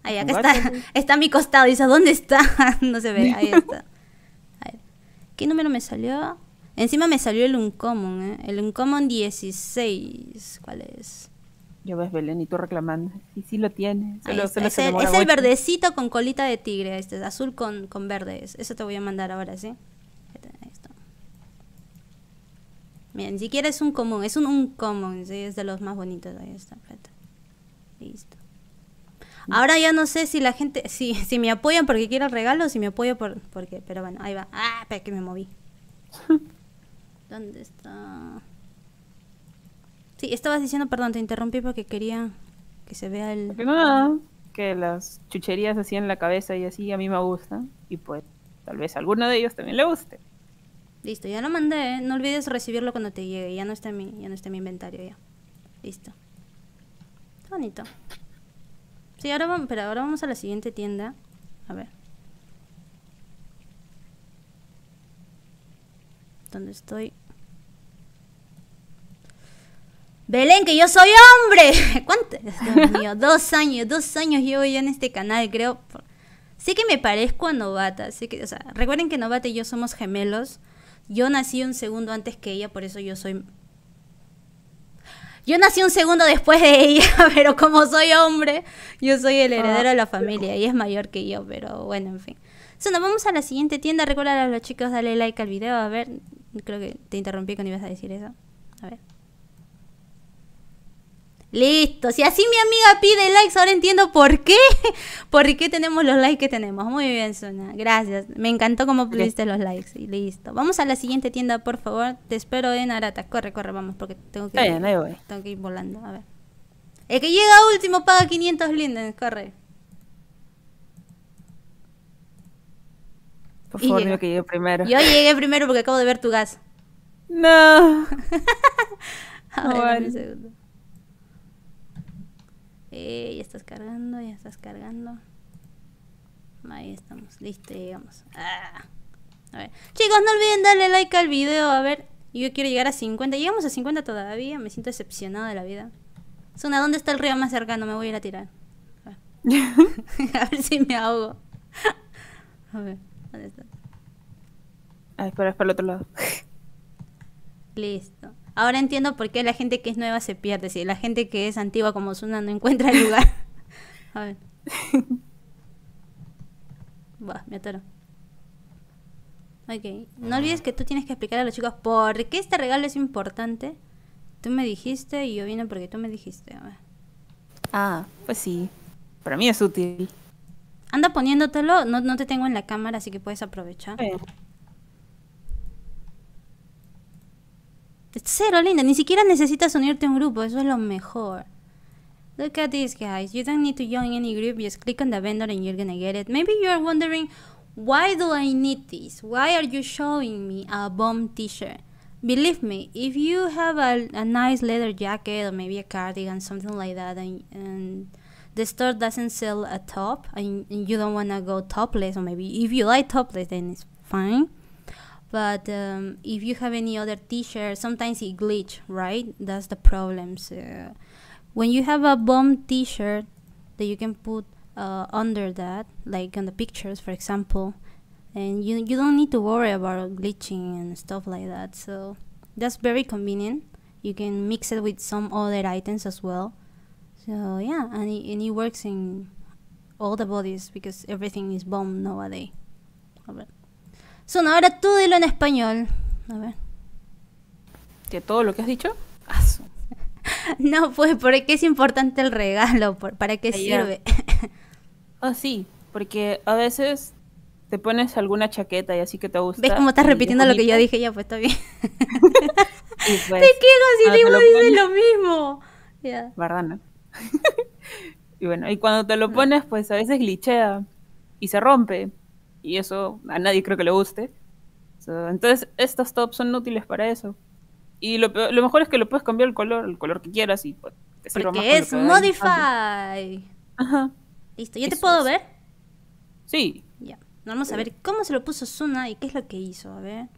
Ahí, acá está. Está a mi costado. Dice, ¿dónde está? no se ve. Ahí está. ¿Qué número me salió? Encima me salió el Uncommon, ¿eh? El Uncommon 16. ¿Cuál es? Ya ves, Belén, y tú reclamando. Y sí lo tienes es, el, verdecito con colita de tigre, este, azul con, con Eso te voy a mandar ahora, ¿sí? Mira, ni siquiera es un común, es un, un común, es de los más bonitos. Ahí está, Listo. Ahora ya no sé si la gente, si, me apoyan porque quiero el regalo o si me apoyo por, porque, pero bueno, ahí va. Ah, espera que me moví. ¿Dónde está? Sí, estabas diciendo, perdón, te interrumpí porque quería que se vea el... que las chucherías así en la cabeza y así a mí me gustan y pues tal vez alguno de ellos también le guste. Listo, ya lo mandé, ¿eh? no olvides recibirlo cuando te llegue. Ya no está en mi, ya no está en mi inventario ya. Listo. Bonito. Sí, ahora vamos, pero ahora vamos a la siguiente tienda. A ver. ¿Dónde estoy? Belén, que yo soy hombre. ¿Cuánto? dos años, dos años llevo yo en este canal, creo. Sí que me parezco a Novata, así que, o sea, recuerden que Novata y yo somos gemelos. Yo nací un segundo antes que ella, por eso yo soy... Yo nací un segundo después de ella, pero como soy hombre, yo soy el heredero de la familia y es mayor que yo, pero bueno, en fin. So, nos vamos a la siguiente tienda. Recuerda a los chicos, dale like al video. A ver, creo que te interrumpí cuando ibas a decir eso. A ver. Listo. Si así mi amiga pide likes, ahora entiendo por qué. por qué tenemos los likes que tenemos. Muy bien, Suna. Gracias. Me encantó cómo pusiste los likes. Y listo. Vamos a la siguiente tienda, por favor. Te espero en Arata. Corre, corre, vamos, porque tengo que, Tengo que ir volando. A ver. El que llega último paga 500 lindens. Corre. Por favor, yo que llegue primero. Yo llegué primero porque acabo de ver tu gas. No. a un segundo. Eh, ya estás cargando, ya estás cargando. Ahí estamos, listo, llegamos. Ah. Chicos, no olviden darle like al video. A ver, yo quiero llegar a 50. Llegamos a 50 todavía. Me siento decepcionado de la vida. Zona, ¿dónde está el río más cercano? Me voy a ir a tirar. A ver, si me ahogo. a ver, ¿dónde está? Ah, es para el otro lado. Listo. Ahora entiendo por qué la gente que es nueva se pierde, si la gente que es antigua como Zuna no encuentra el lugar. A ver. Buah, me atoro. Ok. No olvides que tú tienes que explicar a los chicos por qué este regalo es importante. Tú me dijiste y yo vine porque tú me dijiste. Ah, pues sí. Para mí es útil. Anda poniéndotelo. No, te tengo en la cámara, así que puedes aprovechar. Cero, linda. Ni siquiera necesitas unirte a un grupo. Eso es lo mejor. Look at this guys. You don't need to join any group. Just click on the vendor and you're gonna get it. Maybe you're wondering, why do I need this? Why are you showing me a bomb t-shirt? Believe me, if you have a, a nice leather jacket or maybe a cardigan, something like that, and, and the store doesn't sell a top, and, and you don't want to go topless, or maybe if you like topless, then it's fine. but um, if you have any other t-shirt sometimes it glitch right that's the problem so when you have a bomb t-shirt that you can put uh, under that like on the pictures for example and you, you don't need to worry about glitching and stuff like that so that's very convenient you can mix it with some other items as well so yeah and it, and it works in all the bodies because everything is bomb nowadays Son, ahora tú dilo en español. A ver. ¿De todo lo que has dicho? Ah, no, pues, ¿por qué es importante el regalo? ¿Para qué sirve? Ah, sí, porque a veces te pones alguna chaqueta y así que te gusta. ¿Ves cómo estás repitiendo lo que yo dije? Ya, pues está bien. pues, te quedas ah, y lo mismo. ¿Verdad, no? y bueno, y cuando te lo ah. pones, pues a veces glichea. y se rompe y eso a nadie creo que le guste. entonces, estos tops son útiles para eso. Y lo, mejor es que lo puedes cambiar el color, el color que quieras y pues, Porque es Modify. Ajá. Listo, ¿Ya te puedo ver? Sí. Ya. Vamos a ver cómo se lo puso Suna y qué es lo que hizo. A ver.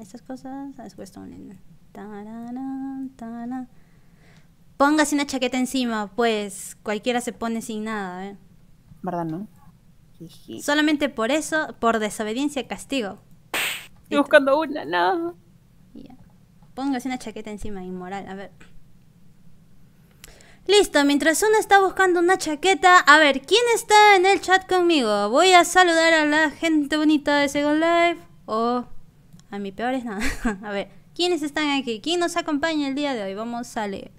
Estas cosas. Ah, es una chaqueta encima, pues cualquiera se pone sin nada. ¿Verdad, no? Solamente por eso, por desobediencia, castigo. Estoy buscando una, no. Póngase una chaqueta encima, inmoral. A ver. Listo, mientras uno está buscando una chaqueta, a ver, ¿quién está en el chat conmigo? Voy a saludar a la gente bonita de Second Life o a mi peor es nada. a ver, ¿quiénes están aquí? ¿Quién nos acompaña el día de hoy? Vamos a leer.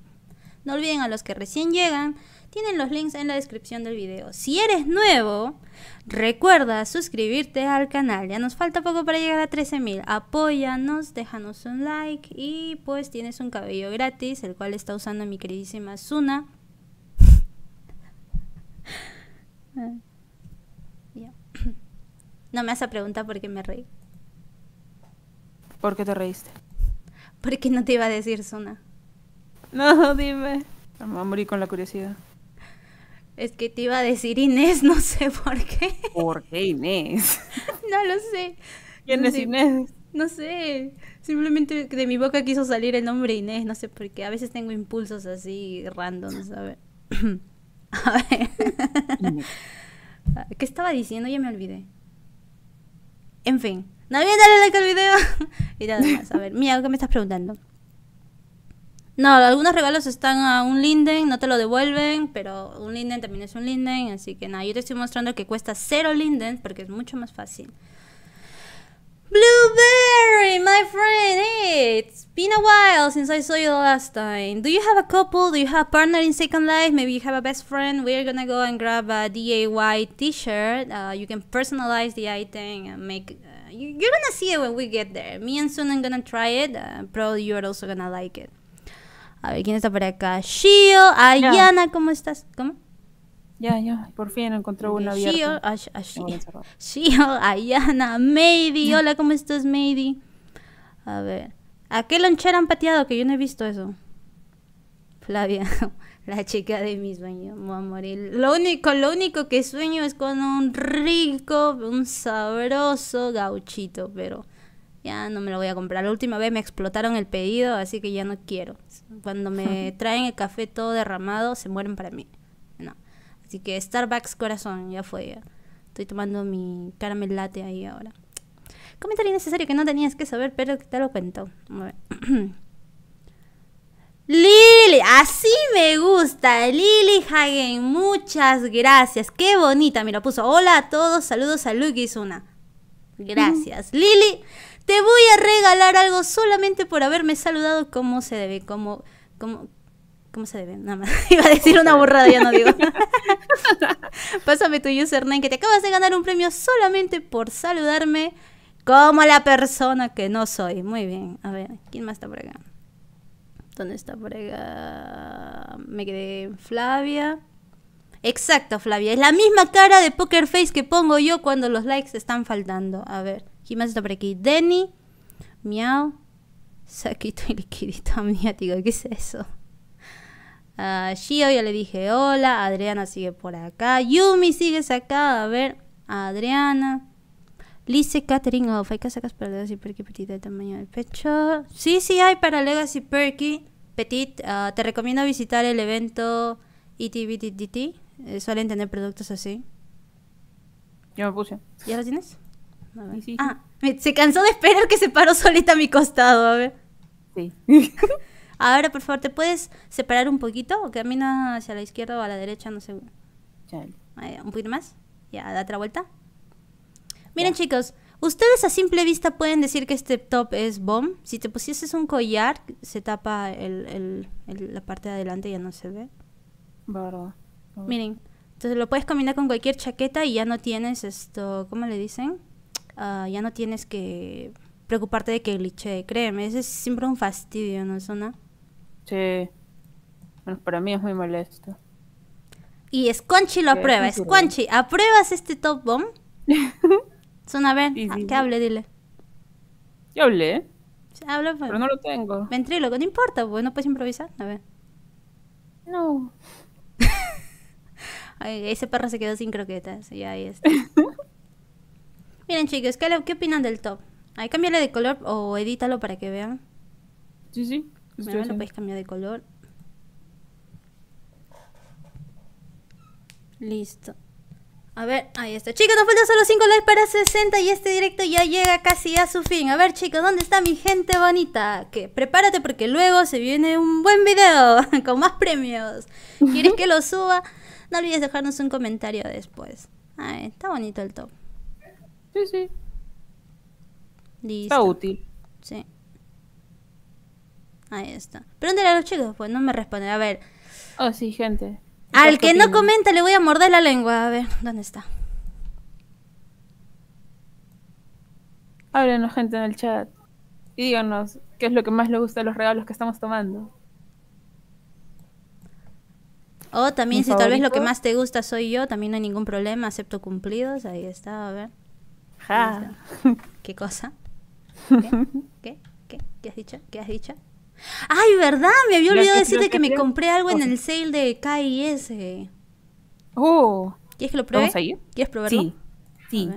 No olviden a los que recién llegan, tienen los links en la descripción del video. Si eres nuevo, recuerda suscribirte al canal. Ya nos falta poco para llegar a 13.000. Apóyanos, déjanos un like y pues tienes un cabello gratis, el cual está usando mi queridísima Suna. No me hagas a preguntar por qué me reí. ¿Por qué te reíste? Porque no te iba a decir Suna. No, dime. Me a morir con la curiosidad. Es que te iba a decir Inés, no sé por qué. ¿Por qué Inés? No lo sé. ¿Quién es Inés? No sé. Simplemente de mi boca quiso salir el nombre Inés, no sé por qué. A veces tengo impulsos así random, ¿sabes? a ver. ¿Qué estaba diciendo? Ya me olvidé. En fin. No, dale like al video. y nada más. A ver, mira, ¿qué me estás preguntando? No, algunos regalos están a un linden, no te lo devuelven, pero un linden también es un linden, así que nada, yo te estoy mostrando que cuesta cero linden porque es mucho más fácil. Blueberry, my friend, it's been a while since I saw you the last time. Do you have a couple? Do you have a partner in Second Life? Maybe you have a best friend. We're gonna go and grab a DIY T-shirt. Uh, you can personalize the item and make. Uh, you're gonna see it when we get there. Me and Sun are gonna try it. Uh, probably you are also gonna like it. A ver, ¿quién está por acá? Shio, Ayana, ¿cómo estás? ¿Cómo? Ya, ya, por fin encontró una Shio, Shio, Ayana, Meidi, hola, ¿cómo estás, Meidi? A ver, ¿a qué lonchera han pateado? Que yo no he visto eso. Flavia, la chica de mis sueño, voy a morir. Lo único, lo único que sueño es con un rico, un sabroso gauchito, pero ya no me lo voy a comprar. La última vez me explotaron el pedido, así que ya no quiero. Cuando me traen el café todo derramado, se mueren para mí. No. Así que Starbucks corazón, ya fue. Estoy tomando mi caramel latte ahí ahora. Comentario innecesario que no tenías que saber, pero te lo cuento. A ver. Lili, así me gusta. Lili Hagen, muchas gracias. Qué bonita, me lo puso. Hola a todos, saludos a Luigi Gracias. Lili, te voy a regalar algo solamente por haberme saludado como se debe, como, como, ¿Cómo se debe? Nada más. Iba a decir una burrada, ya no digo. Pásame tu username que te acabas de ganar un premio solamente por saludarme como la persona que no soy. Muy bien. A ver, ¿quién más está por acá? ¿Dónde está por acá? Me quedé Flavia. Exacto, Flavia. Es la misma cara de Poker Face que pongo yo cuando los likes están faltando. A ver. ¿Quién está por aquí? Denny. Miau. Saquito y liquidito digo, ¿Qué es eso? Shio, ah, Gio, ya le dije hola. Adriana sigue por acá. Yumi, sigues acá. A ver, Adriana. Lice Catering Off. Hay casacas para Legacy Perky Petit de tamaño del pecho. Sí, sí, hay para Legacy Perky Petit. Ah, te recomiendo visitar el evento ETBTT. Eh, suelen tener productos así. Yo me puse. ¿Ya lo tienes? Ah, se cansó de esperar que se paró solita a mi costado, a ver. Sí. Ahora, por favor, ¿te puedes separar un poquito? ¿O camina hacia la izquierda o a la derecha? No sé. un poquito más. Ya, da otra vuelta. Miren, chicos, ustedes a simple vista pueden decir que este top es bomb. Si te pusieses un collar, se tapa el, la parte de adelante y ya no se ve. Miren, entonces lo puedes combinar con cualquier chaqueta y ya no tienes esto, ¿cómo le dicen? Ah, ya no tienes que preocuparte de que glitche. Créeme, ese es siempre un fastidio, ¿no, Zona? Sí. Bueno, para mí es muy molesto. Y Squanchy lo aprueba. Squanchy, ¿apruebas este top bomb? Zona, a ver, a que hable, dile. Yo hablé. Habla, pues. Pero no lo tengo. Ventríloco, no importa, pues no puedes improvisar. A ver. No. ese perro se quedó sin croquetas. Y ahí está. Miren, chicos, ¿qué, opinan del top? Ahí cámbiale de color o edítalo para que vean. Sí, sí. lo puedes cambiar de color. Listo. A ver, ahí está. Chicos, nos faltan solo 5 likes para 60 y este directo ya llega casi a su fin. A ver, chicos, ¿dónde está mi gente bonita? Que prepárate porque luego se viene un buen video con más premios. ¿Quieres que lo suba? No olvides dejarnos un comentario después. Ay, está bonito el top. Sí, sí. Está útil. Sí. Ahí está. dónde a los chicos, pues no me responde. A ver. Oh, sí, gente. Al que no comenta le voy a morder la lengua. A ver, ¿dónde está? Háblenos, gente, en el chat. Y díganos qué es lo que más les gusta de los regalos que estamos tomando. O oh, también, si tal vez lo que más te gusta soy yo, también no hay ningún problema, acepto cumplidos. Ahí está, a ver. Ja. ¿Qué cosa? ¿Qué? ¿Qué? ¿Qué? has dicho? ¿Qué has dicho? Ay, ¿verdad? Me había olvidado decirte que, me compré algo en el sale de KIS. Oh. ¿Quieres que lo pruebe? ¿Quieres probarlo? Sí.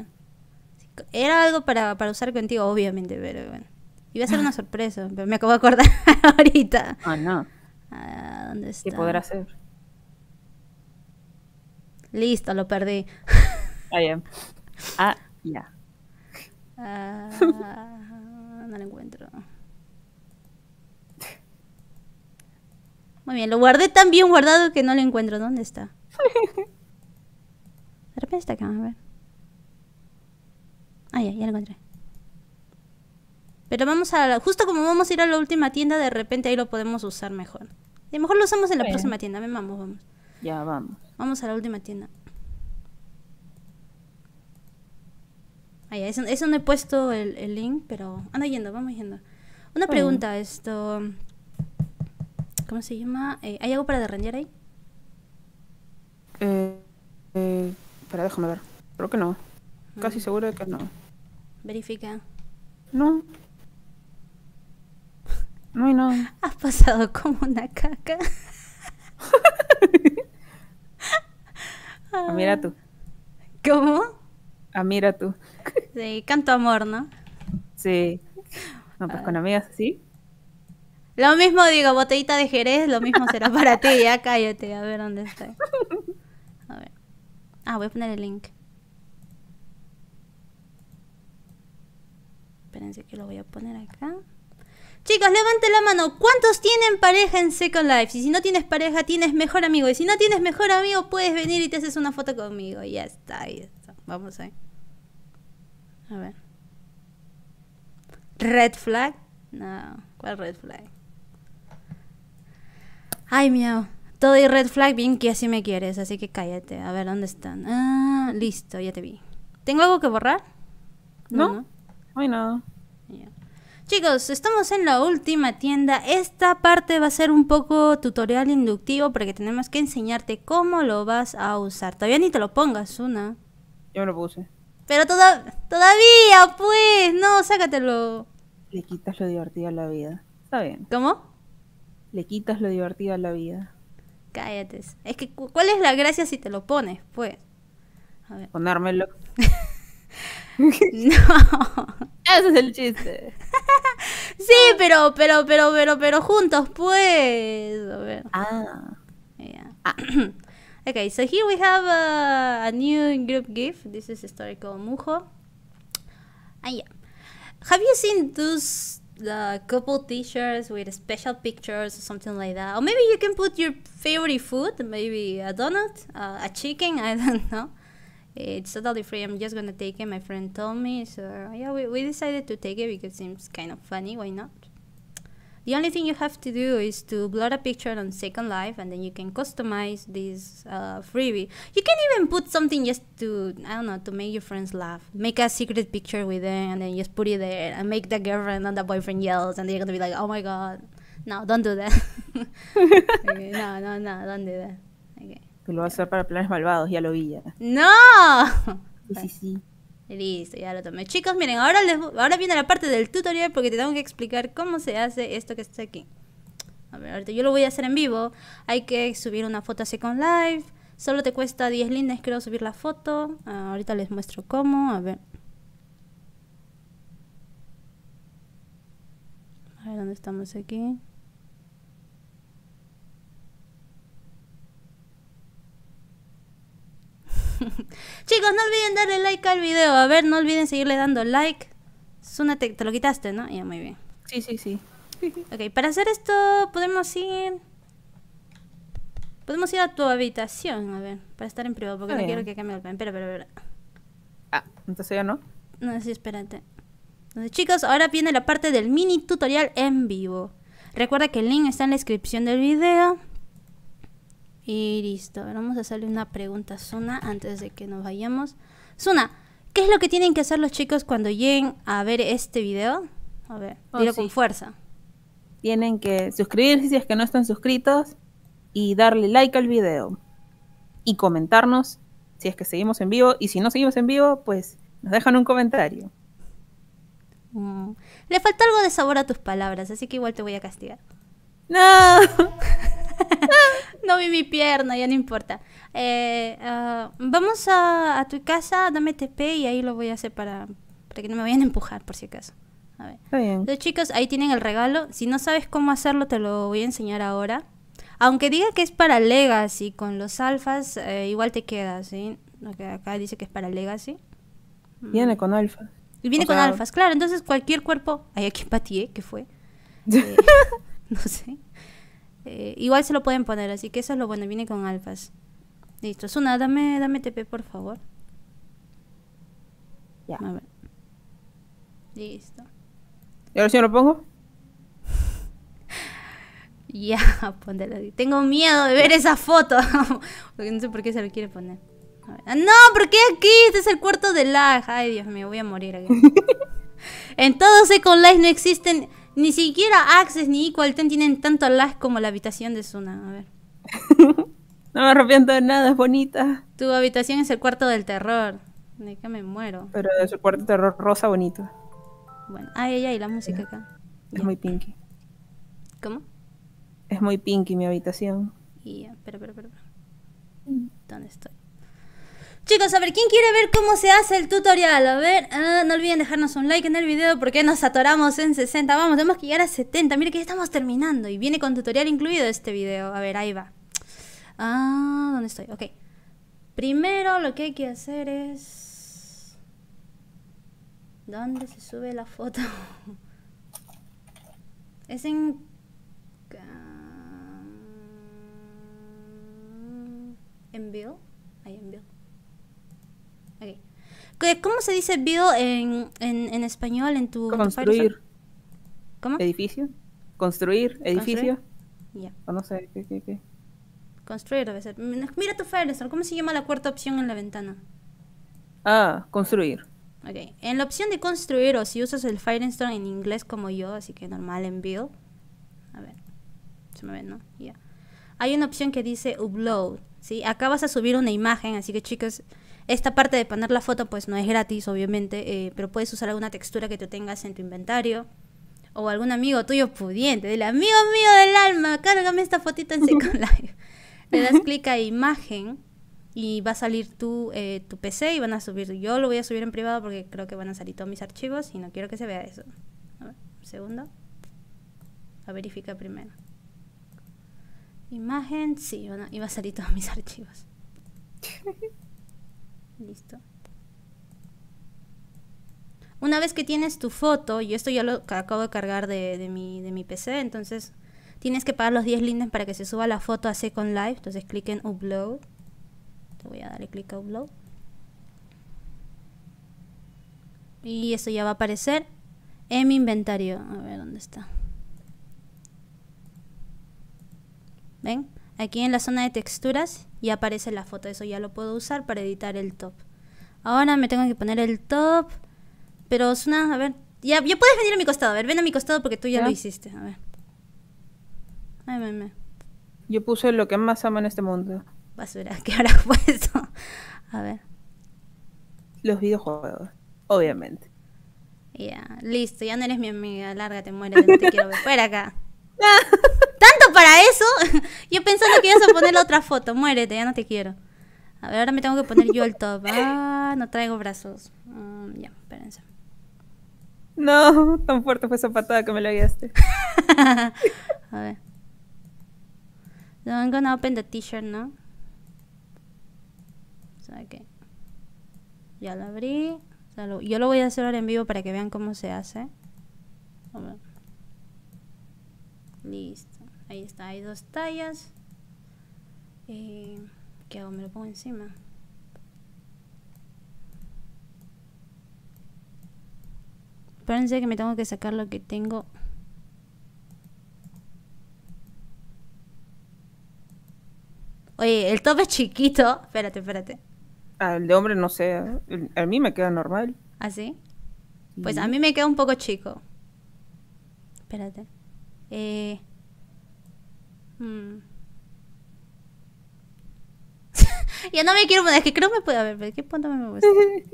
Era algo para, para, usar contigo, obviamente, pero bueno. Iba a ser una sorpresa, pero me acabo de acordar ahorita. Ah, no. Ah, ¿Dónde está? ¿Qué podrá ser? Listo, lo perdí. Ah, ya. Ah, ya. Ah, no lo encuentro. Muy bien, lo guardé tan bien guardado que no lo encuentro. ¿Dónde está? De repente está acá, a ver. Ah, ya, lo encontré. Pero vamos a... justo como vamos a ir a la última tienda, de repente ahí lo podemos usar mejor. Y mejor lo usamos en la próxima tienda. Ven, vamos, vamos. Ya, vamos. Vamos a la última tienda. Ah, eso, eso, no he puesto el, el, link, pero anda yendo, vamos yendo. Una oh. pregunta, esto... ¿Cómo se llama? Eh, ¿Hay algo para derrendir ahí? Eh, eh, espera, déjame ver. Creo que no. Casi seguro de que no. Verifica. No. No hay nada. Has pasado como una caca. ah, mira tú. ¿Cómo? Ah, mira tú. Sí, canto amor, ¿no? Sí. No, pues con ah. amigas así. Lo mismo digo, botellita de Jerez, lo mismo será para ti, ya cállate, a ver dónde está. A ver. Ah, voy a poner el link. Espérense que lo voy a poner acá. Chicos, levanten la mano. ¿Cuántos tienen pareja en Second Life? Y si no tienes pareja, tienes mejor amigo. Y si no tienes mejor amigo, puedes venir y te haces una foto conmigo. ya está, ya está. Vamos ahí. ¿eh? A ver. Red flag. No, ¿cuál red flag? Ay, miau. Todo y red flag, bien que así me quieres, así que cállate. A ver, ¿dónde están? Ah, listo, ya te vi. ¿Tengo algo que borrar? No. no. Chicos, estamos en la última tienda. Esta parte va a ser un poco tutorial inductivo porque tenemos que enseñarte cómo lo vas a usar. Todavía ni te lo pongas, una. Yo me lo puse. Pero todavía, pues, no, sácatelo. Le quitas lo divertido a la vida. Está bien. ¿Cómo? Le quitas lo divertido a la vida. Cállate. Es que, ¿cuál es la gracia si te lo pones, pues? A ver. Ponérmelo. no. Ese es el chiste. sí, pero, pero, pero, pero, pero juntos, pues. A ver. Ah. ah. Okay, so here we have uh, a new group GIF. This is historical Mujo. And ah, yeah, have you seen those the couple t-shirts with special pictures or something like that? Or maybe you can put your favorite food, maybe a donut, uh, a chicken, I don't know. It's totally free. I'm just gonna take it. My friend told me, so yeah, we, we decided to take it because it seems kind of funny. Why not? The only thing you have to do is to upload a picture on Second Life, and then you can customize this uh, freebie. You can even put something just to I don't know to make your friends laugh. Make a secret picture with them, and then just put it there, and make the girlfriend and the boyfriend yells, and they're gonna be like, "Oh my god, no, don't do that." okay, no, no, no, don't do that. Okay. lo vas a hacer para planes malvados, ya lo vi ya. No. Sí, sí, sí. Listo, ya lo tomé. Chicos, miren, ahora, les, ahora viene la parte del tutorial porque te tengo que explicar cómo se hace esto que está aquí. A ver, ahorita yo lo voy a hacer en vivo. Hay que subir una foto así con live Solo te cuesta 10 lindes, creo, subir la foto. Ah, ahorita les muestro cómo. A ver. A ver dónde estamos aquí. Chicos, no olviden darle like al video. A ver, no olviden seguirle dando like. es te, te lo quitaste, ¿no? Ya, muy bien. Sí, sí, sí. ok, para hacer esto podemos ir... Podemos ir a tu habitación, a ver, para estar en privado, porque no quiero que cambie el plan. Pero, pero, Ah, entonces ya no. No, sí, espérate. Entonces, chicos, ahora viene la parte del mini tutorial en vivo. Recuerda que el link está en la descripción del video. Y listo, vamos a hacerle una pregunta a Suna antes de que nos vayamos. Suna, ¿qué es lo que tienen que hacer los chicos cuando lleguen a ver este video? A ver, oh, con fuerza. Tienen que suscribirse si es que no están suscritos y darle like al video y comentarnos si es que seguimos en vivo y si no seguimos en vivo, pues nos dejan un comentario. Mm. Le falta algo de sabor a tus palabras, así que igual te voy a castigar. No. no vi mi pierna, ya no importa. Eh, ah, vamos a, tu casa, dame TP y ahí lo voy a hacer para, que no me vayan a empujar, por si acaso. Entonces, chicos, ahí tienen el regalo. Si no sabes cómo hacerlo, te lo voy a enseñar ahora. Aunque diga que es para Legacy, con los alfas eh, igual te queda, ¿sí? acá dice que es para Legacy. Viene con alfas. viene con alfas, claro. Entonces cualquier cuerpo... Ay, aquí empatía, ¿eh? ¿qué fue? no sé. Eh, igual se lo pueden poner, así que eso es lo bueno, viene con alfas. Listo, Zuna, dame, dame TP por favor. Ya. A Listo. ¿Y ahora sí lo pongo? ya, póndelo. Tengo miedo de ver esa foto. Porque no sé por qué se lo quiere poner. Ah, no, porque aquí? Este es el cuarto de la Ay, Dios mío, voy a morir aquí. en todo Second Life no existen ni siquiera Access ni Equal tienen tanto las como la habitación de Suna. A ver. no me arrepiento de nada, es bonita. Tu habitación es el cuarto del terror. De que me muero. Pero es el cuarto del terror rosa bonito. Bueno, ay, ay, ay, la música acá. Es muy pinky. ¿Cómo? Es muy pinky mi habitación. Y, pero, pero, ¿Dónde estoy? Chicos, a ver, ¿quién quiere ver cómo se hace el tutorial? A ver, ah, no olviden dejarnos un like en el video porque nos atoramos en 60. Vamos, tenemos que llegar a 70. Mira que ya estamos terminando y viene con tutorial incluido este video. A ver, ahí va. Ah, ¿dónde estoy? Ok. Primero lo que hay que hacer es... ¿Dónde se sube la foto? es en... En Bill. Ahí en Bill. ¿Cómo se dice build en, en, español en tu construir? ¿Cómo? Edificio. Construir, edificio. Ya. no sé, ¿qué, qué, qué? Construir debe ser. Mira tu Firestone. ¿cómo se llama la cuarta opción en la ventana? Ah, construir. Ok. En la opción de construir, o si usas el Firestone en inglés como yo, así que normal en build. A ver. Se me ve, ¿no? Ya. Hay una opción que dice upload. ¿sí? Acá vas a subir una imagen, así que chicos, esta parte de poner la foto pues no es gratis, obviamente, eh, pero puedes usar alguna textura que tú tengas en tu inventario. O algún amigo tuyo pudiente, dile, amigo mío del alma, cárgame esta fotita en Second Life. Le das clic a imagen y va a salir tu, eh, tu PC y van a subir. Yo lo voy a subir en privado porque creo que van a salir todos mis archivos y no quiero que se vea eso. A ver, segundo. A verificar primero. Imagen, sí, bueno, iba a salir todos mis archivos. Listo. Una vez que tienes tu foto, y esto ya lo acabo de cargar de, mi, PC, entonces tienes que pagar los 10 lindens para que se suba la foto a Second Life. Entonces clic en Upload. Te voy a darle clic a Upload. Y eso ya va a aparecer en mi inventario. A ver dónde está. ¿Ven? Aquí en la zona de texturas ya aparece la foto, eso ya lo puedo usar para editar el top. Ahora me tengo que poner el top, pero una, a ver, ya, puedes venir a mi costado, a ver, ven a mi costado porque tú ya, lo hiciste, a ver. Ay, Yo puse lo que más amo en este mundo. Basura, ¿qué fue puesto? a ver. Los videojuegos, obviamente. Ya, listo, ya no eres mi amiga, lárgate, muérete, te quiero ver. Fuera acá. Tanto para eso. Yo pensando que ibas a poner la otra foto. Muérete, ya no te quiero. A ver, ahora me tengo que poner yo el top. Ah, no traigo brazos. Mm, ya, espérense. No, tan fuerte fue esa patada que me lo guiaste. a ver. So I'm gonna open the t-shirt ¿no? Ya lo abrí. yo lo voy a hacer ahora en vivo para que vean cómo se hace. A ver. Listo, ahí está, hay dos tallas. Eh, ¿Qué hago? Me lo pongo encima. Espérense que me tengo que sacar lo que tengo. Oye, el top es chiquito. Espérate, espérate. Ah, el de hombre no sé. ¿eh? A mí me queda normal. ¿Ah, sí? Pues a mí me queda un poco chico. Espérate. Eh, hmm. ya no me quiero poner, es que creo que me puede haber, ¿qué punto me gusta?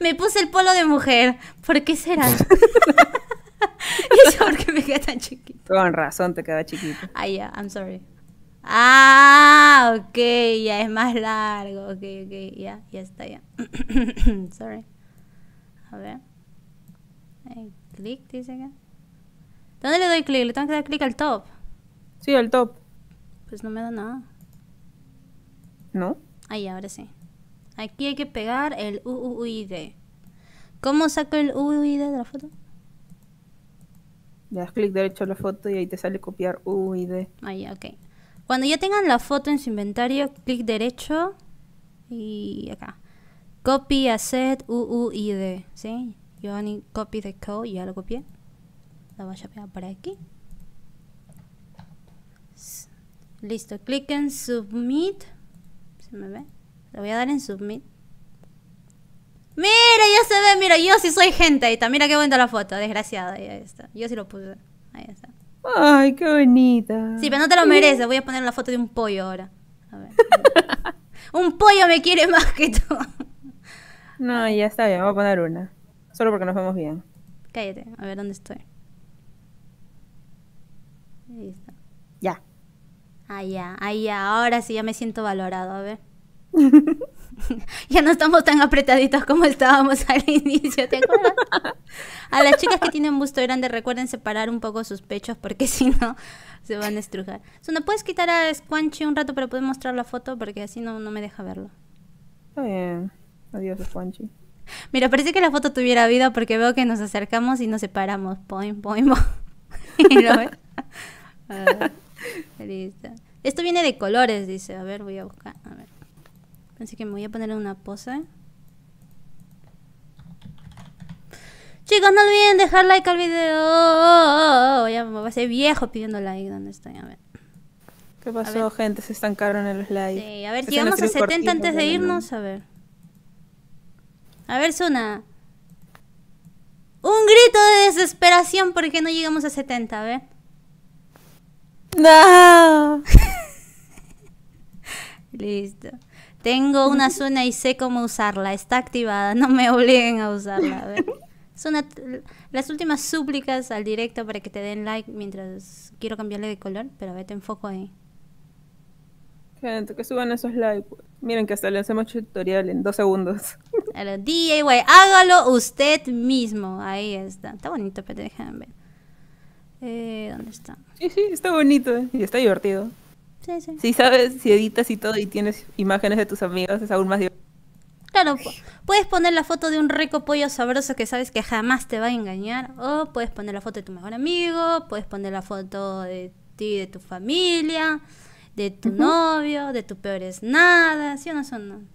me puse el polo de mujer. ¿Por qué será? ¿Y eso porque me queda tan chiquito? Con razón te queda chiquito. Ah, ya, I'm sorry. Ah, ok, ya es más largo. Ok, ok, ya, ya está, ya. sorry. A ver. Eh, Click dice acá. ¿Dónde le doy clic? Le tengo que dar clic al top. Sí, al top. Pues no me da nada. ¿No? Ahí, ahora sí. Aquí hay que pegar el UUID. ¿Cómo saco el UUID de la foto? Ya das clic derecho a la foto y ahí te sale copiar UUID. Ahí, ok. Cuando ya tengan la foto en su inventario, clic derecho y acá. Copy a set UUID, ¿sí? Yo ni copy the code, ya lo copié la voy a pegar por aquí listo clic en submit se me ve le voy a dar en submit mira ya se ve mira yo sí soy gente ahí está mira qué bonita la foto desgraciada ahí está yo sí lo puse ahí está ay qué bonita sí pero no te lo mereces voy a poner la foto de un pollo ahora a ver. un pollo me quiere más que tú no ya está bien voy a poner una solo porque nos vemos bien cállate a ver dónde estoy Ahí Ya. Ah, ya, ah, ya. Ahora sí ya me siento valorado, a ver. ya no estamos tan apretaditos como estábamos al inicio, ¿te acuerdas? A las chicas que tienen busto grande recuerden separar un poco sus pechos porque si no se van a estrujar. ¿No puedes quitar a Squanchy un rato para poder mostrar la foto? Porque así no, no me deja verlo. bien. Adiós, Squanchy. Mira, parece que la foto tuviera vida porque veo que nos acercamos y nos separamos. Poin, poin, poin. Esto viene de colores, dice. A ver, voy a buscar. A ver. Pensé que me voy a poner en una pose. Chicos, no olviden dejar like al video. ya me va a ser viejo pidiendo like. ¿Dónde estoy? A ver. ¿Qué pasó, gente? Se estancaron en los likes. a ver, llegamos a 70 antes de irnos. A ver. A ver, suena Un grito de desesperación porque no llegamos a 70. A ver. No. Listo. Tengo una zona y sé cómo usarla. Está activada. No me obliguen a usarla. Son las últimas súplicas al directo para que te den like mientras quiero cambiarle de color, pero vete en foco ahí. Gente, que suban esos likes. Pues. Miren que hasta le hacemos tutorial en dos segundos. Pero DIY, hágalo usted mismo. Ahí está. Está bonito, pero déjenme ver. Eh, ¿Dónde está? Sí, sí, está bonito ¿eh? y está divertido. Sí, sí. Si sabes, si editas y todo y tienes imágenes de tus amigos, es aún más divertido. Claro, puedes poner la foto de un rico pollo sabroso que sabes que jamás te va a engañar, o puedes poner la foto de tu mejor amigo, puedes poner la foto de ti, de tu familia, de tu novio, de tu peores nada, ¿sí o no son?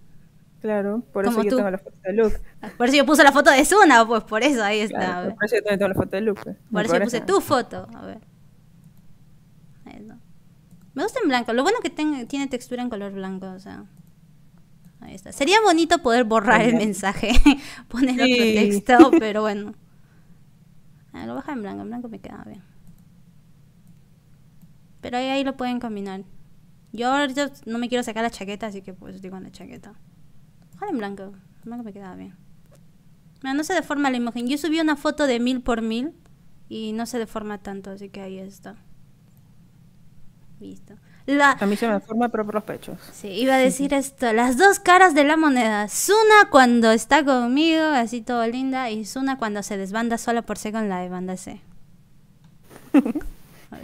Claro, por eso yo tengo la foto de Luke. Ah, por eso yo puse la foto de Suna, pues por eso ahí está. por eso yo tengo la foto de Luke. Pues, por eso yo puse tu foto. A ver. Me gusta en blanco. Lo bueno que tiene textura en color blanco, o sea. Ahí está. Sería bonito poder borrar el mensaje, poner otro texto, pero bueno. Ah, lo baja en blanco, en blanco me queda bien. Pero ahí, ahí lo pueden combinar. Yo ahorita no me quiero sacar la chaqueta, así que pues estoy con la chaqueta en blanco. En blanco me quedaba bien. no se deforma la imagen. Yo subí una foto de mil por mil y no se deforma tanto, así que ahí está. Listo. La... A mí se me deforma pero por los pechos. Sí, iba a decir esto. Las dos caras de la moneda. Suna cuando está conmigo, así todo linda, y Suna cuando se desbanda sola por la de banda C. a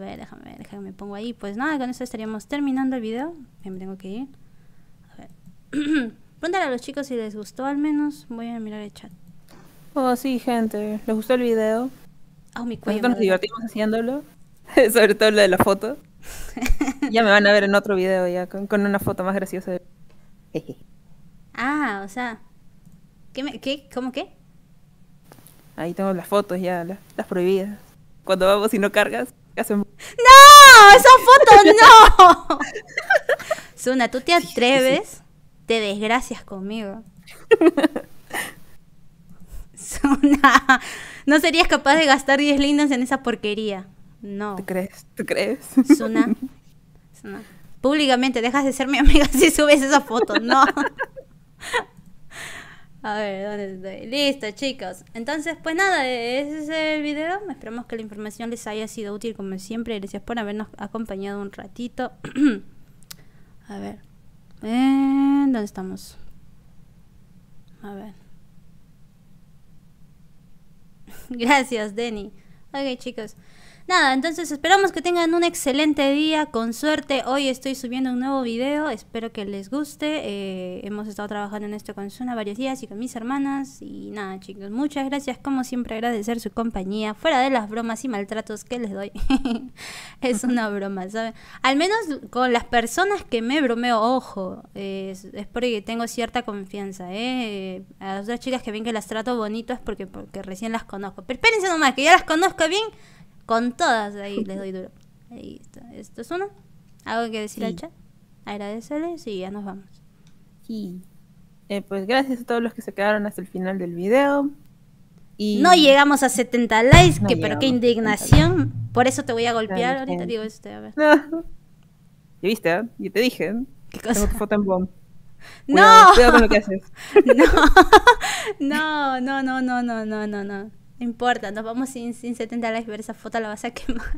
ver, déjame ver, déjame me pongo ahí. Pues nada, con eso estaríamos terminando el video. Me tengo que ir. Pregúntale a los chicos si les gustó al menos. Voy a mirar el chat. Oh, sí, gente. ¿Les gustó el video? Oh, mi cuello. nos divertimos haciéndolo. Sobre todo lo de la foto. ya me van a ver en otro video ya, con, una foto más graciosa. ah, o sea. ¿qué, me, ¿Qué? ¿Cómo qué? Ahí tengo las fotos ya, las, prohibidas. Cuando vamos y no cargas, hacemos. ¡No! ¡Esa foto no! Suna, ¿tú te atreves? te desgracias conmigo. Suna. No serías capaz de gastar 10 lindas en esa porquería. No. ¿Tú crees? ¿Tú crees? Suna. Públicamente dejas de ser mi amiga si subes esa foto. No. A ver, ¿dónde estoy? Listo, chicos. Entonces, pues nada, e-, ese es el video. Esperamos que la información les haya sido útil como siempre. Gracias por habernos acompañado un ratito. A ver. Eh, ¿Dónde estamos? A ver. Gracias, Denny. Ok, chicos. Nada, entonces esperamos que tengan un excelente día. Con suerte, hoy estoy subiendo un nuevo video. Espero que les guste. Eh, hemos estado trabajando en esto con Suna varios días y con mis hermanas. Y nada, chicos, muchas gracias. Como siempre, agradecer su compañía. Fuera de las bromas y maltratos que les doy. es una broma, ¿saben? Al menos con las personas que me bromeo, ojo. es, porque tengo cierta confianza, ¿eh? A las otras chicas que ven que las trato bonito es porque, porque recién las conozco. Pero espérense nomás, que ya las conozco bien con todas ahí les doy duro. Ahí está. Esto es uno. ¿Algo que decir al chat? Agradecerles y ya nos vamos. Eh, pues gracias a todos los que se quedaron hasta el final del video. No llegamos a 70 likes, que, pero qué indignación. Por eso te voy a golpear. Ahorita digo esto, a ver. ¿Ya viste? Eh? Yo te dije. ¿Qué cosa? no. No. no, no, no, no, no, no, no. No importa, nos vamos sin, 70 likes, ver esa foto la vas a quemar.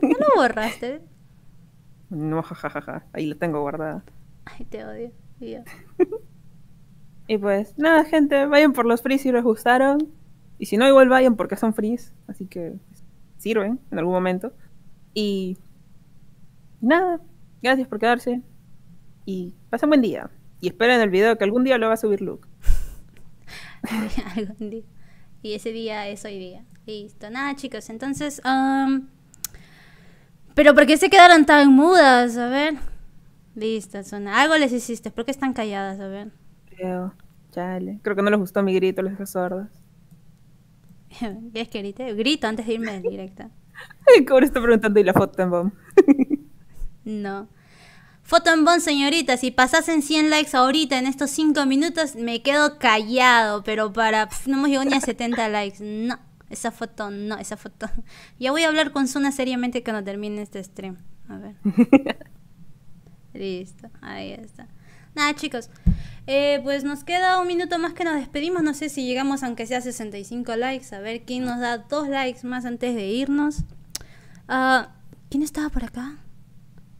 no lo borraste. No, jajaja, Ja, Ahí la tengo guardada. Ay, te odio. y pues, nada, gente, vayan por los fris si les gustaron. Y si no, igual vayan porque son fris. Así que sirven en algún momento. Y nada, gracias por quedarse. Y pasen buen día. Y esperen el video que algún día lo va a subir Luke. algún día y ese día es hoy día. Listo, nada chicos, entonces... pero ¿por qué se quedaron tan mudas? A ver. Listo, Algo les hiciste, ¿por qué están calladas? A ver. Creo, chale. Creo que no les gustó mi grito, les dejó sordas. es que grité Grito antes de irme en directa. ¿Cómo ¿cómo está preguntando y la foto en bomb? no. Foto en Bon, señorita, si pasasen 100 likes ahorita en estos 5 minutos, me quedo callado, pero para... no hemos llegado ni a 70 likes, no. Esa foto, no, esa foto. Ya voy a hablar con Suna seriamente cuando termine este stream. A ver. Listo, ahí está. Nada, chicos. Eh, pues nos queda un minuto más que nos despedimos. No sé si llegamos aunque sea 65 likes. A ver quién nos da dos likes más antes de irnos. Ah, ¿Quién estaba por acá?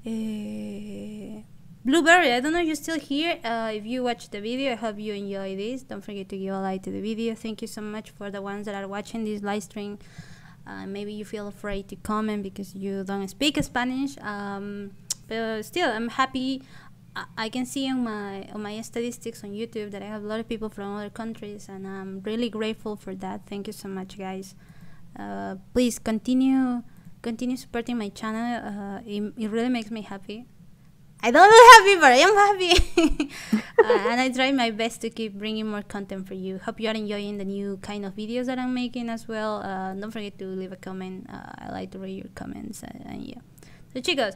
Eh, Blueberry, I don't know if you're still here. Uh, if you watch the video, I hope you enjoy this. Don't forget to give a like to the video. Thank you so much for the ones that are watching this live stream. Uh, maybe you feel afraid to comment because you don't speak Spanish. Um, but still, I'm happy. I, can see on my on my statistics on YouTube that I have a lot of people from other countries, and I'm really grateful for that. Thank you so much, guys. Uh, please continue continue supporting my channel. Uh, it, really makes me happy. I don't look happy, but I am happy. uh, and I try my best to keep bringing more content for you. Hope you are enjoying the new kind of videos that I'm making as well. Uh, don't forget to leave a comment. Uh, I like to read your comments. Uh, and yeah. So, chicos,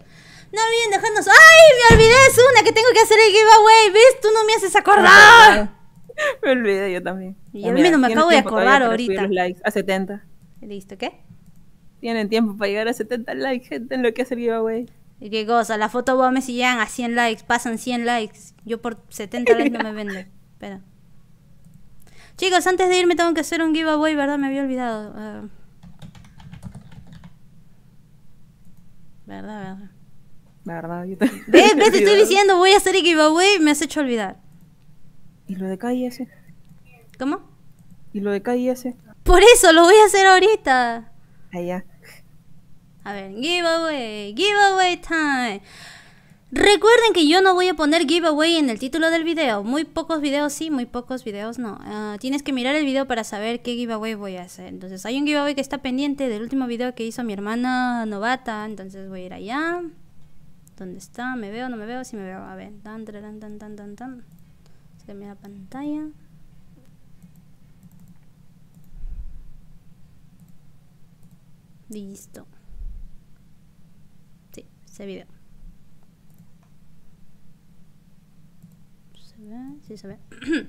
no olviden dejarnos. ¡Ay! Me olvidé, es una que tengo que hacer el giveaway. ¿Ves? Tú no me haces acordar. me olvidé yo también. Y a mí no me acabo de acordar ahorita. likes a 70. ¿Listo? ¿Qué? Tienen tiempo para llegar a 70 likes, gente, en lo que hace el giveaway. ¿Y qué cosa? La foto me y llegan a 100 likes, pasan 100 likes. Yo por 70 likes no me vende Espera Chicos, antes de irme tengo que hacer un giveaway, ¿verdad? Me había olvidado. Ah. verdad? ¿Verdad? Yo ¿Ves? Te estoy diciendo, voy a hacer el giveaway, me has hecho olvidar. ¿Y lo de KIS? ¿Cómo? ¿Y lo de KIS? Por eso, lo voy a hacer ahorita. Allá. A ver, giveaway, giveaway time. Recuerden que yo no voy a poner giveaway en el título del video. Muy pocos videos sí, muy pocos videos no. Ah, tienes que mirar el video para saber qué giveaway voy a hacer. Entonces hay un giveaway que está pendiente del último video que hizo mi hermana novata. Entonces voy a ir allá. ¿Dónde está? ¿Me veo? ¿No me veo? Sí me veo. A ver. Tan, tan, tan, tan, tan, Se me la pantalla. Listo. Sí, se ve. ¿Se ve? Sí, se ve.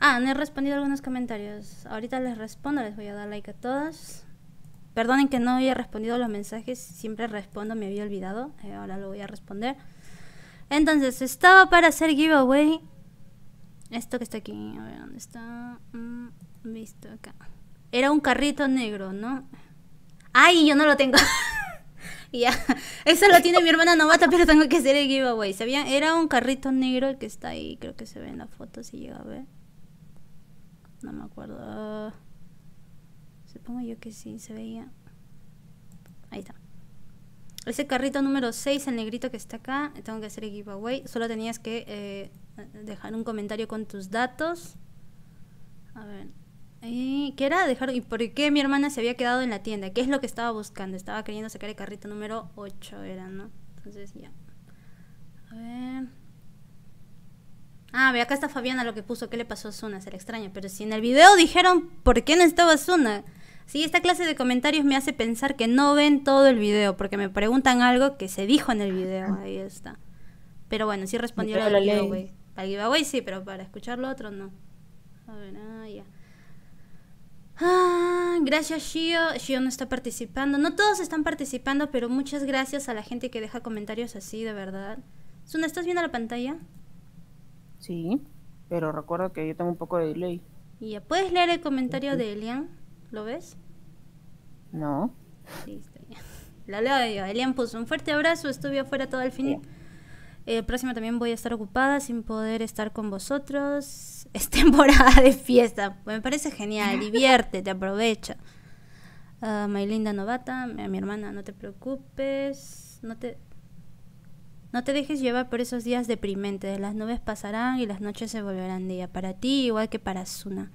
ah, no he respondido algunos comentarios. Ahorita les respondo, les voy a dar like a todas. Perdonen que no había respondido los mensajes, siempre respondo, me había olvidado. Eh, ahora lo voy a responder. Entonces, estaba para hacer giveaway. Esto que está aquí, a ver dónde está. visto mm, acá. Era un carrito negro, ¿no? Ay, yo no lo tengo. ya, eso lo tiene mi hermana novata, pero tengo que hacer el giveaway. Era un carrito negro el que está ahí. Creo que se ve en la foto si llega a ver. No me acuerdo. Ah, supongo yo que sí, se veía. Ahí está. Ese carrito número 6, el negrito que está acá, tengo que hacer el giveaway. Solo tenías que eh, dejar un comentario con tus datos. A ver, eh, ¿Qué era dejar? ¿Y por qué mi hermana se había quedado en la tienda? ¿Qué es lo que estaba buscando? Estaba queriendo sacar el carrito número 8, era, ¿no? Entonces ya. A ver. Ah, ve, acá está Fabiana lo que puso. ¿Qué le pasó a Zuna? Se le extraña. Pero si en el video dijeron por qué no estaba Zuna. Sí, esta clase de comentarios me hace pensar que no ven todo el video. Porque me preguntan algo que se dijo en el video. Ahí está. Pero bueno, sí respondió al giveaway. Para el giveaway sí, pero para escuchar lo otro no. A ver, ah. Ah, gracias Shio. Shio no está participando. No todos están participando, pero muchas gracias a la gente que deja comentarios así, de verdad. Zuna, ¿estás viendo la pantalla? Sí, pero recuerdo que yo tengo un poco de delay. ¿Y puedes leer el comentario de Elian? ¿Lo ves? No. La leo yo. Elian puso un fuerte abrazo, estuve afuera todo el fin. El eh, próximo también voy a estar ocupada sin poder estar con vosotros es temporada de fiesta. Me parece genial, te aprovecha. Uh, linda novata, a mi hermana, no te preocupes, no te, no te dejes llevar por esos días deprimentes. Las nubes pasarán y las noches se volverán día para ti igual que para Suna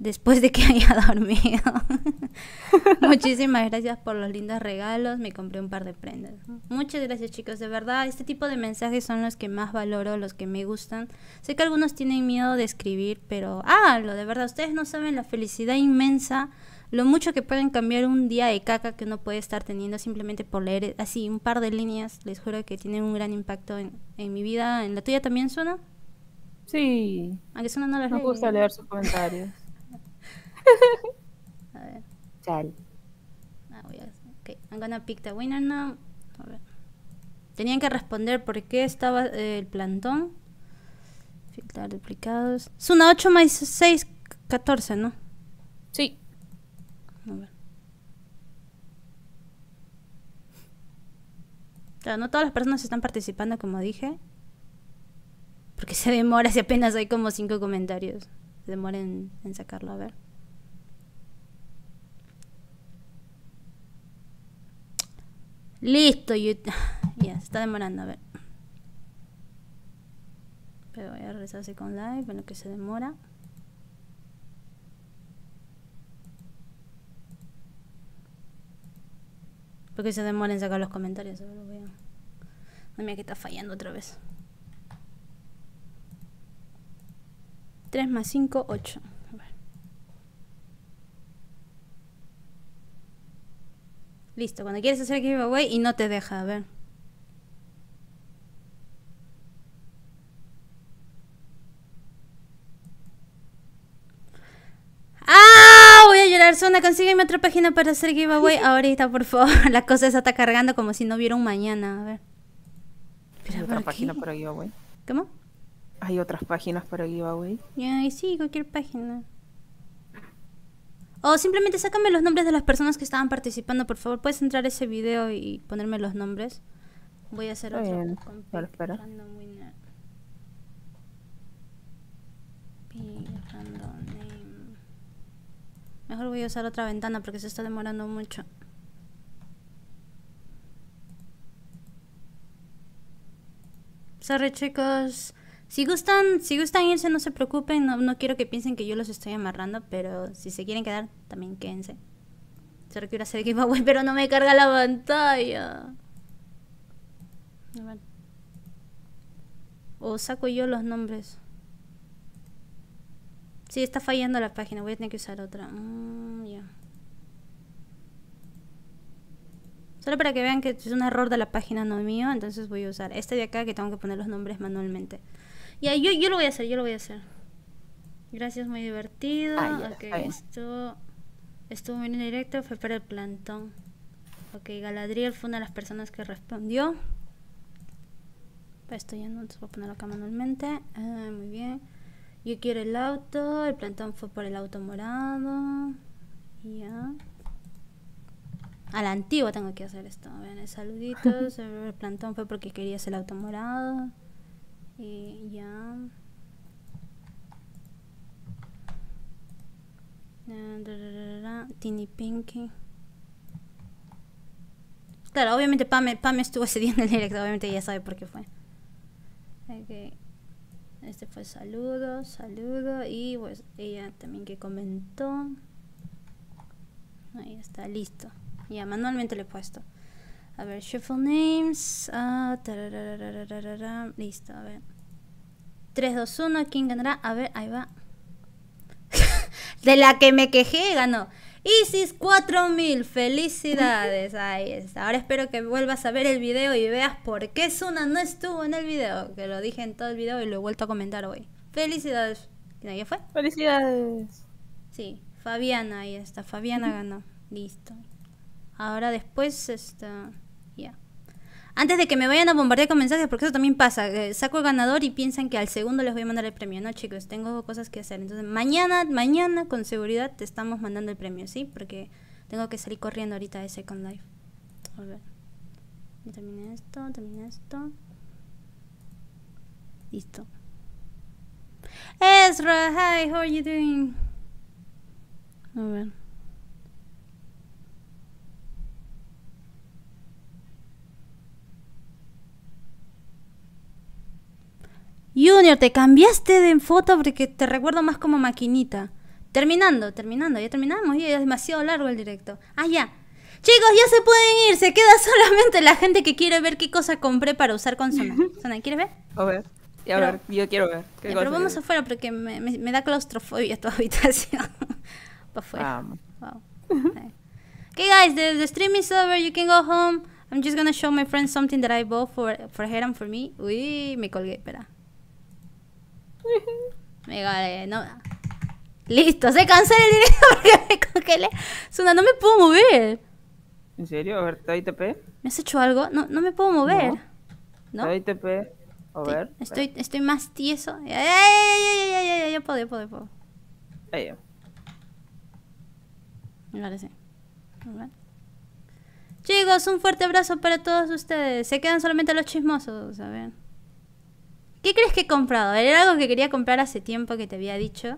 después de que haya dormido. Muchísimas gracias por los lindos regalos, me compré un par de prendas. Muchas gracias chicos, de verdad, este tipo de mensajes son los que más valoro, los que me gustan. Sé que algunos tienen miedo de escribir, pero ah, lo de verdad, ustedes no saben la felicidad inmensa, lo mucho que pueden cambiar un día de caca que uno puede estar teniendo simplemente por leer eh, así un par de líneas, les juro que tienen un gran impacto en, mi vida, en la tuya también suena. Sí. Aunque suena no Me gusta leer sus comentarios. A ver. Ah, okay. I'm gonna pick the winner now. Tenían que responder por qué estaba eh, el plantón. Filtrar duplicados. Es una 8 más 6, 14, ¿no? Sí. A ver. no todas las personas están participando, como dije. Porque se demora si apenas hay como 5 comentarios. Se demora en sacarlo, a ver. Listo, YouTube. ya, se está demorando, a ver. Pero voy a regresarse con live bueno que se demora. Porque se demora en sacar los comentarios, ver lo veo. No que está fallando otra vez. 3 más 5, 8. Listo, cuando quieres hacer giveaway y no te deja, a ver. ¡Ah! Voy a llorar, Zona, consígueme otra página para hacer giveaway ahorita, por favor. La cosa esa está cargando como si no hubiera un mañana, a ver. ¿Hay otra página para giveaway? ¿Cómo? ¿Hay otras páginas para giveaway? sí, cualquier página. O simplemente sácame los nombres de las personas que estaban participando, por favor. Puedes entrar a ese video y ponerme los nombres. Voy a hacer otro. espera. Mejor voy a usar otra ventana porque se está demorando mucho. Sorry chicos, si gustan, si gustan irse, no se preocupen, no, quiero que piensen que yo los estoy amarrando, pero si se quieren quedar, también quédense. Solo quiero hacer giveaway, pero no me carga la pantalla. O saco yo los nombres. Sí, está fallando la página, voy a tener que usar otra. Mm, Solo para que vean que es un error de la página, no mío, entonces voy a usar este de acá que tengo que poner los nombres manualmente. Ya, yo, yo lo voy a hacer, yo lo voy a hacer. Gracias, muy divertido. Ah, okay, estuvo, estuvo en directo, fue para el plantón. Ok, Galadriel fue una de las personas que respondió. Pues estoy ya voy a ponerlo acá manualmente. Ah, muy bien. Yo quiero el auto, el plantón fue por el auto morado. Ya. A la antigua tengo que hacer esto. A saluditos. el plantón fue porque querías el auto morado y ya Tini Pinky Claro, obviamente Pame, Pame estuvo cediendo en el directo, obviamente ya sabe por qué fue. Este fue saludo, saludo y pues ella también que comentó. Ahí está, listo. Ya manualmente le he puesto. A ver, shuffle names. Ah, listo, a ver. 3, 2, 1. ¿Quién ganará? A ver, ahí va. de la que me quejé, ganó. Isis 4000, felicidades. Ahí está. Ahora espero que vuelvas a ver el video y veas por qué Suna no estuvo en el video. Que lo dije en todo el video y lo he vuelto a comentar hoy. Felicidades. ¿Quién fue? Felicidades. Sí, Fabiana, ahí está. Fabiana ganó. Listo. Ahora después, esta... ya. Antes de que me vayan a bombardear con mensajes, porque eso también pasa. Eh, saco el ganador y piensan que al segundo les voy a mandar el premio. No, chicos, tengo cosas que hacer. Entonces, mañana, mañana, con seguridad, te estamos mandando el premio, ¿sí? Porque tengo que salir corriendo ahorita de Second Life. A ver. Terminé esto, terminé esto. Listo. Ezra, hi, how are you doing? A ver. Junior, te cambiaste de foto porque te recuerdo más como maquinita. Terminando, terminando, ya terminamos, ya es demasiado largo el directo. Ah, ya. Chicos, ya se pueden ir, se queda solamente la gente que quiere ver qué cosa compré para usar con Sona. Sona, ¿quieres ver? A ver, y a ver, yo quiero ver. pero vamos afuera porque me, da claustrofobia tu habitación. Para afuera. Vamos. Ah, wow. okay. guys, the, stream is over, you can go home. I'm just gonna show my friend something that I bought for, for her and for me. Uy, me colgué, espera. Mega, no. Listo, se cancela el directo porque me congelé. no me puedo mover. ¿En serio? A ver, ¿está ¿Me has hecho algo? No, no me puedo mover. ¿No? ¿Está ITP? A ver. Estoy, estoy, más tieso. ¡Ay, ay, ay, ay! Ya puedo, ya puedo, puedo. Chicos, un fuerte abrazo para todos ustedes. Se quedan solamente los chismosos, a ver. ¿Qué crees que he comprado? Era algo que quería comprar hace tiempo que te había dicho.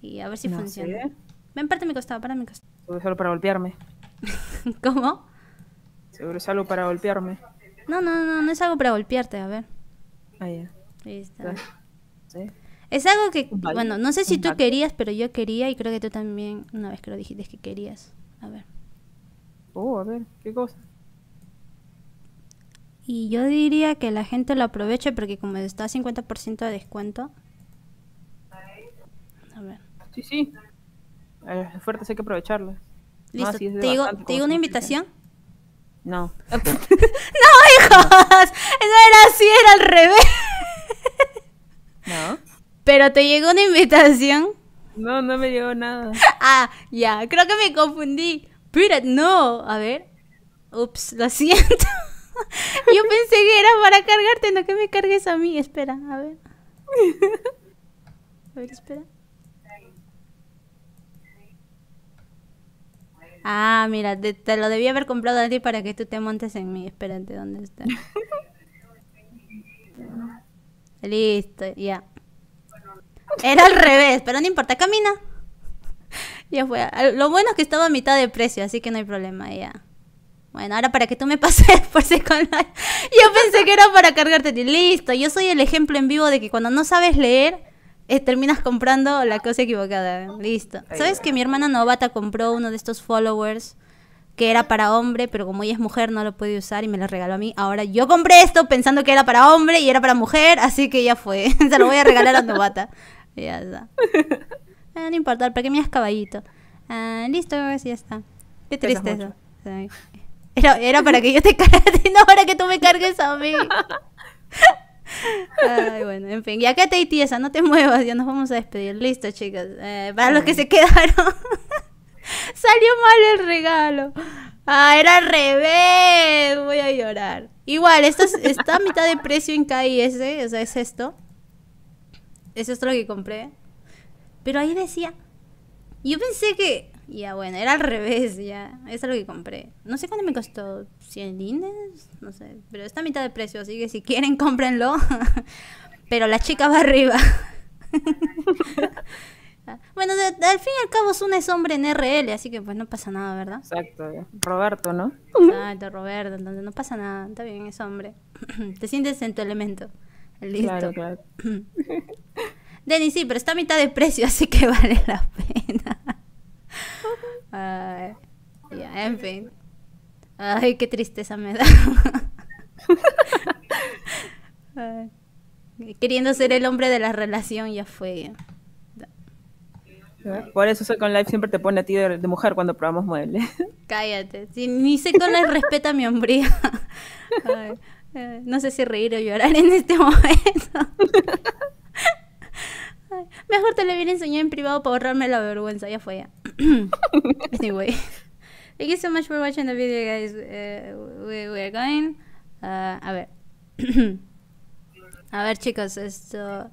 Y a ver si no funciona. Sé. Ven, parte mi costado, para mi costado. Seguro solo para golpearme. ¿Cómo? Seguro es algo para golpearme. No, no, no, no es algo para golpearte, a ver. Ah, Ahí está. ¿Sí? Es algo que, bueno, no sé si tú querías, pero yo quería y creo que tú también, una vez que lo dijiste, que querías. A ver. Oh, a ver, ¿qué cosa? Y yo diría que la gente lo aproveche porque como está a 50% de descuento. A Sí, sí. Eh, es fuerte, hay que aprovecharlo Listo. Ah, ¿Te, digo, una invitación? No. no, hijos. No era así, era al revés. no. Pero te llegó una invitación. No, no me llegó nada. Ah, ya. Creo que me confundí. Pero no. A ver. Ups, lo siento. Yo pensé que era para cargarte, no que me cargues a mí. Espera, a ver. A ver, espera. Ah, mira, te, lo debía haber comprado a ti para que tú te montes en mí. Espérate, ¿dónde está? Listo, ya. Era al revés, pero no importa, camina. Ya fue. Lo bueno es que estaba a mitad de precio, así que no hay problema, ya. Bueno, ahora para que tú me pases por ese canal, Yo pensé que era para cargarte. Listo, yo soy el ejemplo en vivo de que cuando no sabes leer, eh, terminas comprando la cosa equivocada. Listo. ¿Sabes que mi hermana novata compró uno de estos followers? que era para hombre, pero como ella es mujer no lo puede usar y me lo regaló a mí. Ahora yo compré esto pensando que era para hombre y era para mujer, así que ya fue. Se lo voy a regalar a Novata. ya está. Eh, no importa, para que me caballito. Ah, listo, ya está. Qué tristeza. Era, para que yo te cargue, no para que tú me cargues a mí. Ay, bueno, en fin, ya que te tiesa, no te muevas, ya nos vamos a despedir. Listo, chicas. Eh, para los que se quedaron, salió mal el regalo. Ah, era al revés, voy a llorar. Igual, esto es, está a mitad de precio en KIS, eh, o sea, es esto. Es esto lo que compré. Pero ahí decía, yo pensé que ya bueno, era al revés, ya. Es algo que compré. No sé cuánto me costó, 100 lindes no sé, pero está a mitad de precio, así que si quieren cómprenlo. pero la chica va arriba. bueno, al fin y al cabo un es hombre en RL, así que pues no pasa nada, ¿verdad? Exacto, Roberto, ¿no? Exacto, Roberto, entonces no pasa nada, está bien, es hombre. Te sientes en tu elemento. Listo. Claro, claro. Denny, sí, pero está a mitad de precio, así que vale la pena. en fin. Ay, qué tristeza me da. queriendo ser el hombre de la relación ya fue. Por eso Second Life siempre te pone a ti de, mujer cuando probamos muebles. Cállate. ni ni con Life respeta mi hombría. Eh, no sé si reír o llorar en este momento. mejor te lo hubiera enseñado en privado para ahorrarme la vergüenza. Ya fue ya. anyway. Thank you so much for watching the video, guys. Uh, we, are going. Uh, a ver. a ver, chicos, esto.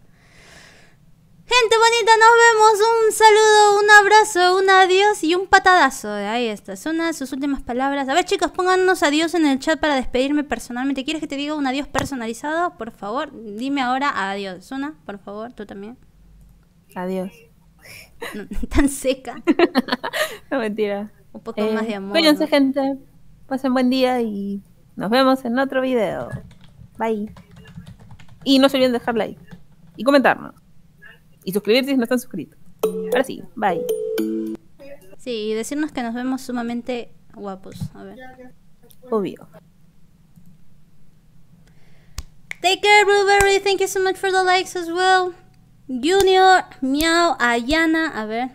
Gente bonita, nos vemos. Un saludo, un abrazo, un adiós y un patadazo. Ahí está, son una de sus últimas palabras. A ver, chicos, pónganos adiós en el chat para despedirme personalmente. ¿Quieres que te diga un adiós personalizado? Por favor, dime ahora adiós. Una, por favor, tú también. Adiós. Tan seca. no mentira. Un poco más de eh, amor. Cuídense, gente. Pasen buen día y nos vemos en otro video. Bye. Y no se olviden dejar like y comentarnos. Y suscribirse si no están suscritos. Ahora sí, bye. Sí, y decirnos que nos vemos sumamente guapos. A ver. Obvio. Take care, Blueberry. Thank you so much for the likes as well. Junior, Miau, Ayana, a ver.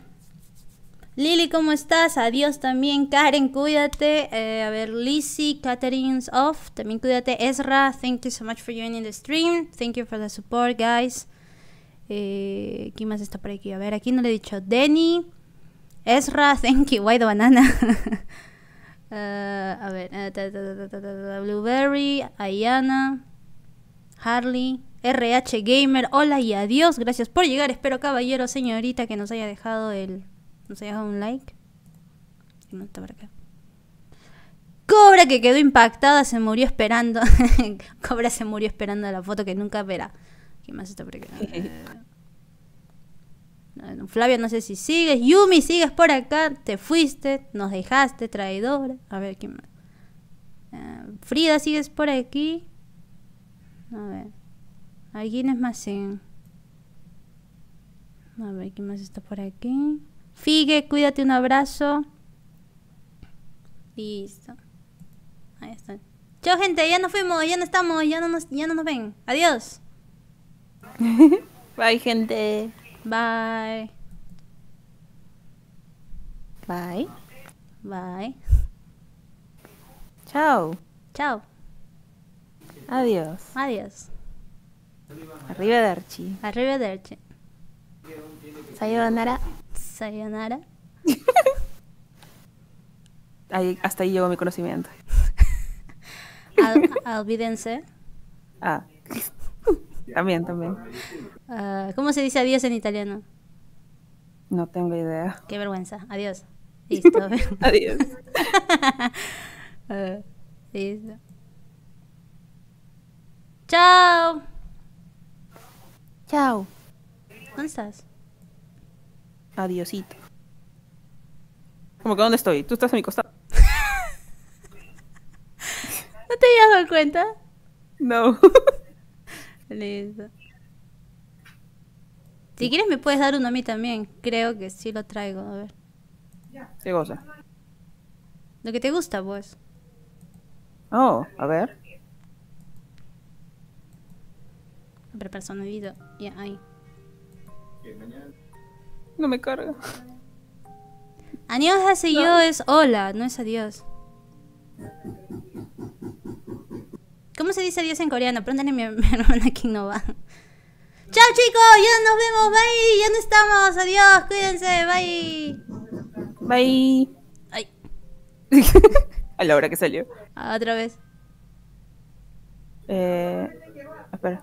Lily, ¿cómo estás? Adiós también. Karen, cuídate. Eh, a ver, Lizzie, Catherine's off. También cuídate. Ezra, thank you so much for joining the stream. Thank you for the support, guys. Eh, ¿Quién más está por aquí? A ver, aquí no le he dicho. Denny, Ezra, thank you. the Banana. Eh, a ver, Blueberry, Ayana, Harley. RH Gamer, hola y adiós, gracias por llegar. Espero, caballero, señorita, que nos haya dejado el. Nos haya dejado un like. Cobra que quedó impactada, se murió esperando. Cobra se murió esperando la foto que nunca verá. ¿Qué más está por acá? Eh, Flavia, no sé si sigues. Yumi, sigues por acá. Te fuiste, nos dejaste, traidor A ver, ¿quién más? Eh, Frida, sigues por aquí. A ver. Alguien es más en... A ver, ¿quién más está por aquí? Figue, cuídate, un abrazo. Listo. Ahí están. Chao, gente, ya nos fuimos, ya no estamos, ya no nos, ya no nos ven. Adiós. Bye, gente. Bye. Bye. Bye. Chao. Chao. Adiós. Adiós. Arrivederci. Arrivederci. Sayonara. Sayonara. Ahí, hasta ahí llegó mi conocimiento. alvidense. Ah. También, también. Ah, ¿Cómo se dice adiós en italiano? No tengo idea. Qué vergüenza. Adiós. Listo. adiós. Ah, listo. Chao. Chao. ¿Dónde estás? Adiosito. ¿Cómo que dónde estoy? Tú estás a mi costado. ¿No te habías dado cuenta? No. Listo. Si quieres me puedes dar uno a mí también. Creo que sí lo traigo, a ver. ¿Qué cosa? Lo que te gusta, pues. Oh, a ver. Hiperpersonalidad. Ya, ahí. No me carga. Adiós hace yo es hola, no es adiós. ¿Cómo se dice adiós en coreano? Pregúntale a mi hermana que no va. Chao chicos, ya nos vemos, bye, ya no estamos, adiós, cuídense, bye. Bye. Ay. a la hora que salió. Otra vez. Eh, espera.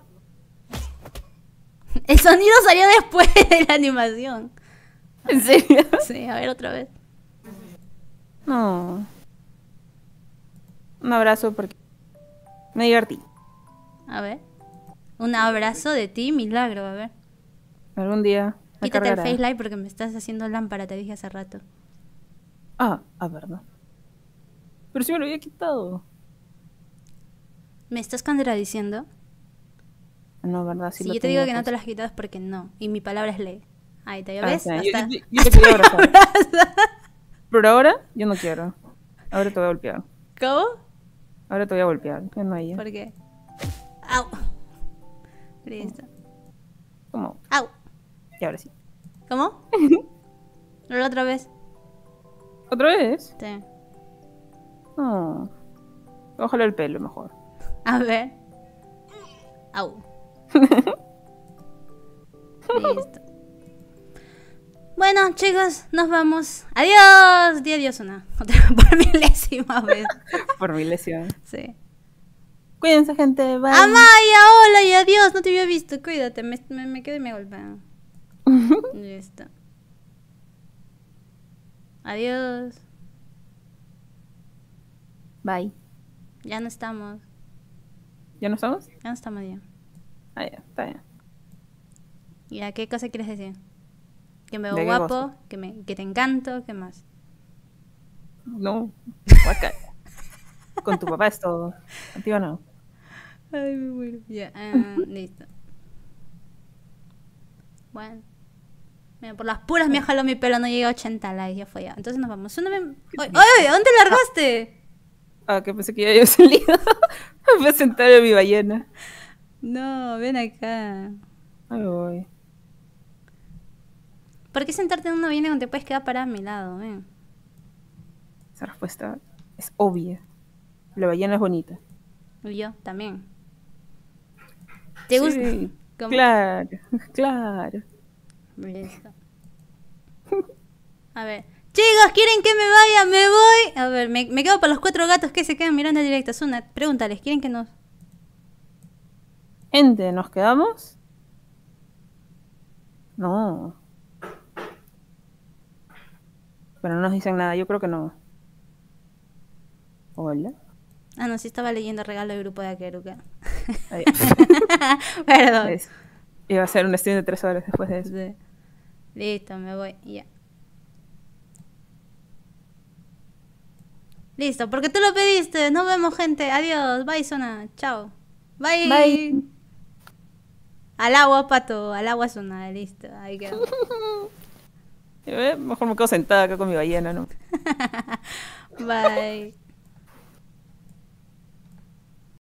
El sonido salió después de la animación. ¿En serio? Sí, a ver otra vez. No. Un abrazo porque me divertí. A ver. Un abrazo de ti, milagro, a ver. Algún día. Quítate el face porque me estás haciendo lámpara, te dije hace rato. Ah, a ah, ver, Pero si me lo había quitado. ¿Me estás contradiciendo? si yo te digo que no te las has porque no. Y mi palabra es ley. Ahí te ah, ves. yo, te pido Pero ahora yo no quiero. Ahora te voy a golpear. ¿Cómo? Ahora te voy a golpear. ¿Por qué? ¡Au! ¿Cómo? Y ahora sí. ¿Cómo? otra vez. ¿Otra vez? Sí. Oh. Ojalá el pelo mejor. A ver. Au. Listo. Bueno, chicos, nos vamos. Adiós. día adiós una. por milésima vez. por milésima. Sí. Cuídense, gente. Bye. Amaya, hola y adiós. No te había visto. Cuídate. Me, me, me quedo y me Listo. Adiós. Bye. Ya no estamos. ¿Ya no estamos? Ya no estamos Ah, ya, está bien. ¿Y a qué cosa quieres decir? Que me veo guapo, que, me, que te encanto, ¿qué más? No, Con tu papá es todo. Contigo no. Ay, me muero. Ya, ah, listo. Bueno. Mira, por las puras me jaló mi pelo, no llegué a 80 likes, ya fue ya. Entonces nos vamos. Súndame... ¡Oye, dónde largaste? Ah, ah, que pensé que ya había salido. a sentar a mi ballena. No, ven acá. Ahí voy. ¿Por qué sentarte en una viene cuando te puedes quedar parada a mi lado? Esa respuesta es obvia. La ballena es bonita. yo también. ¿Te gusta? Claro, claro. A ver. Chicos, ¿quieren que me vaya? Me voy. A ver, me, quedo para los cuatro gatos que se quedan mirando directas directo. pregúntales, ¿quieren que nos Gente, ¿nos quedamos? No. Pero no nos dicen nada, yo creo que no. Hola. Ah, no, sí estaba leyendo regalo del grupo de Akeruka. Perdón. iba a ser un stream de tres horas después de eso. Listo, me voy, ya. Listo, porque tú lo pediste. Nos vemos, gente. Adiós. Bye, Zona. Chao. Bye. Bye. Al agua, pato, al agua zona, listo. Ahí quedó. Eh, mejor me quedo sentada acá con mi ballena, ¿no? Bye.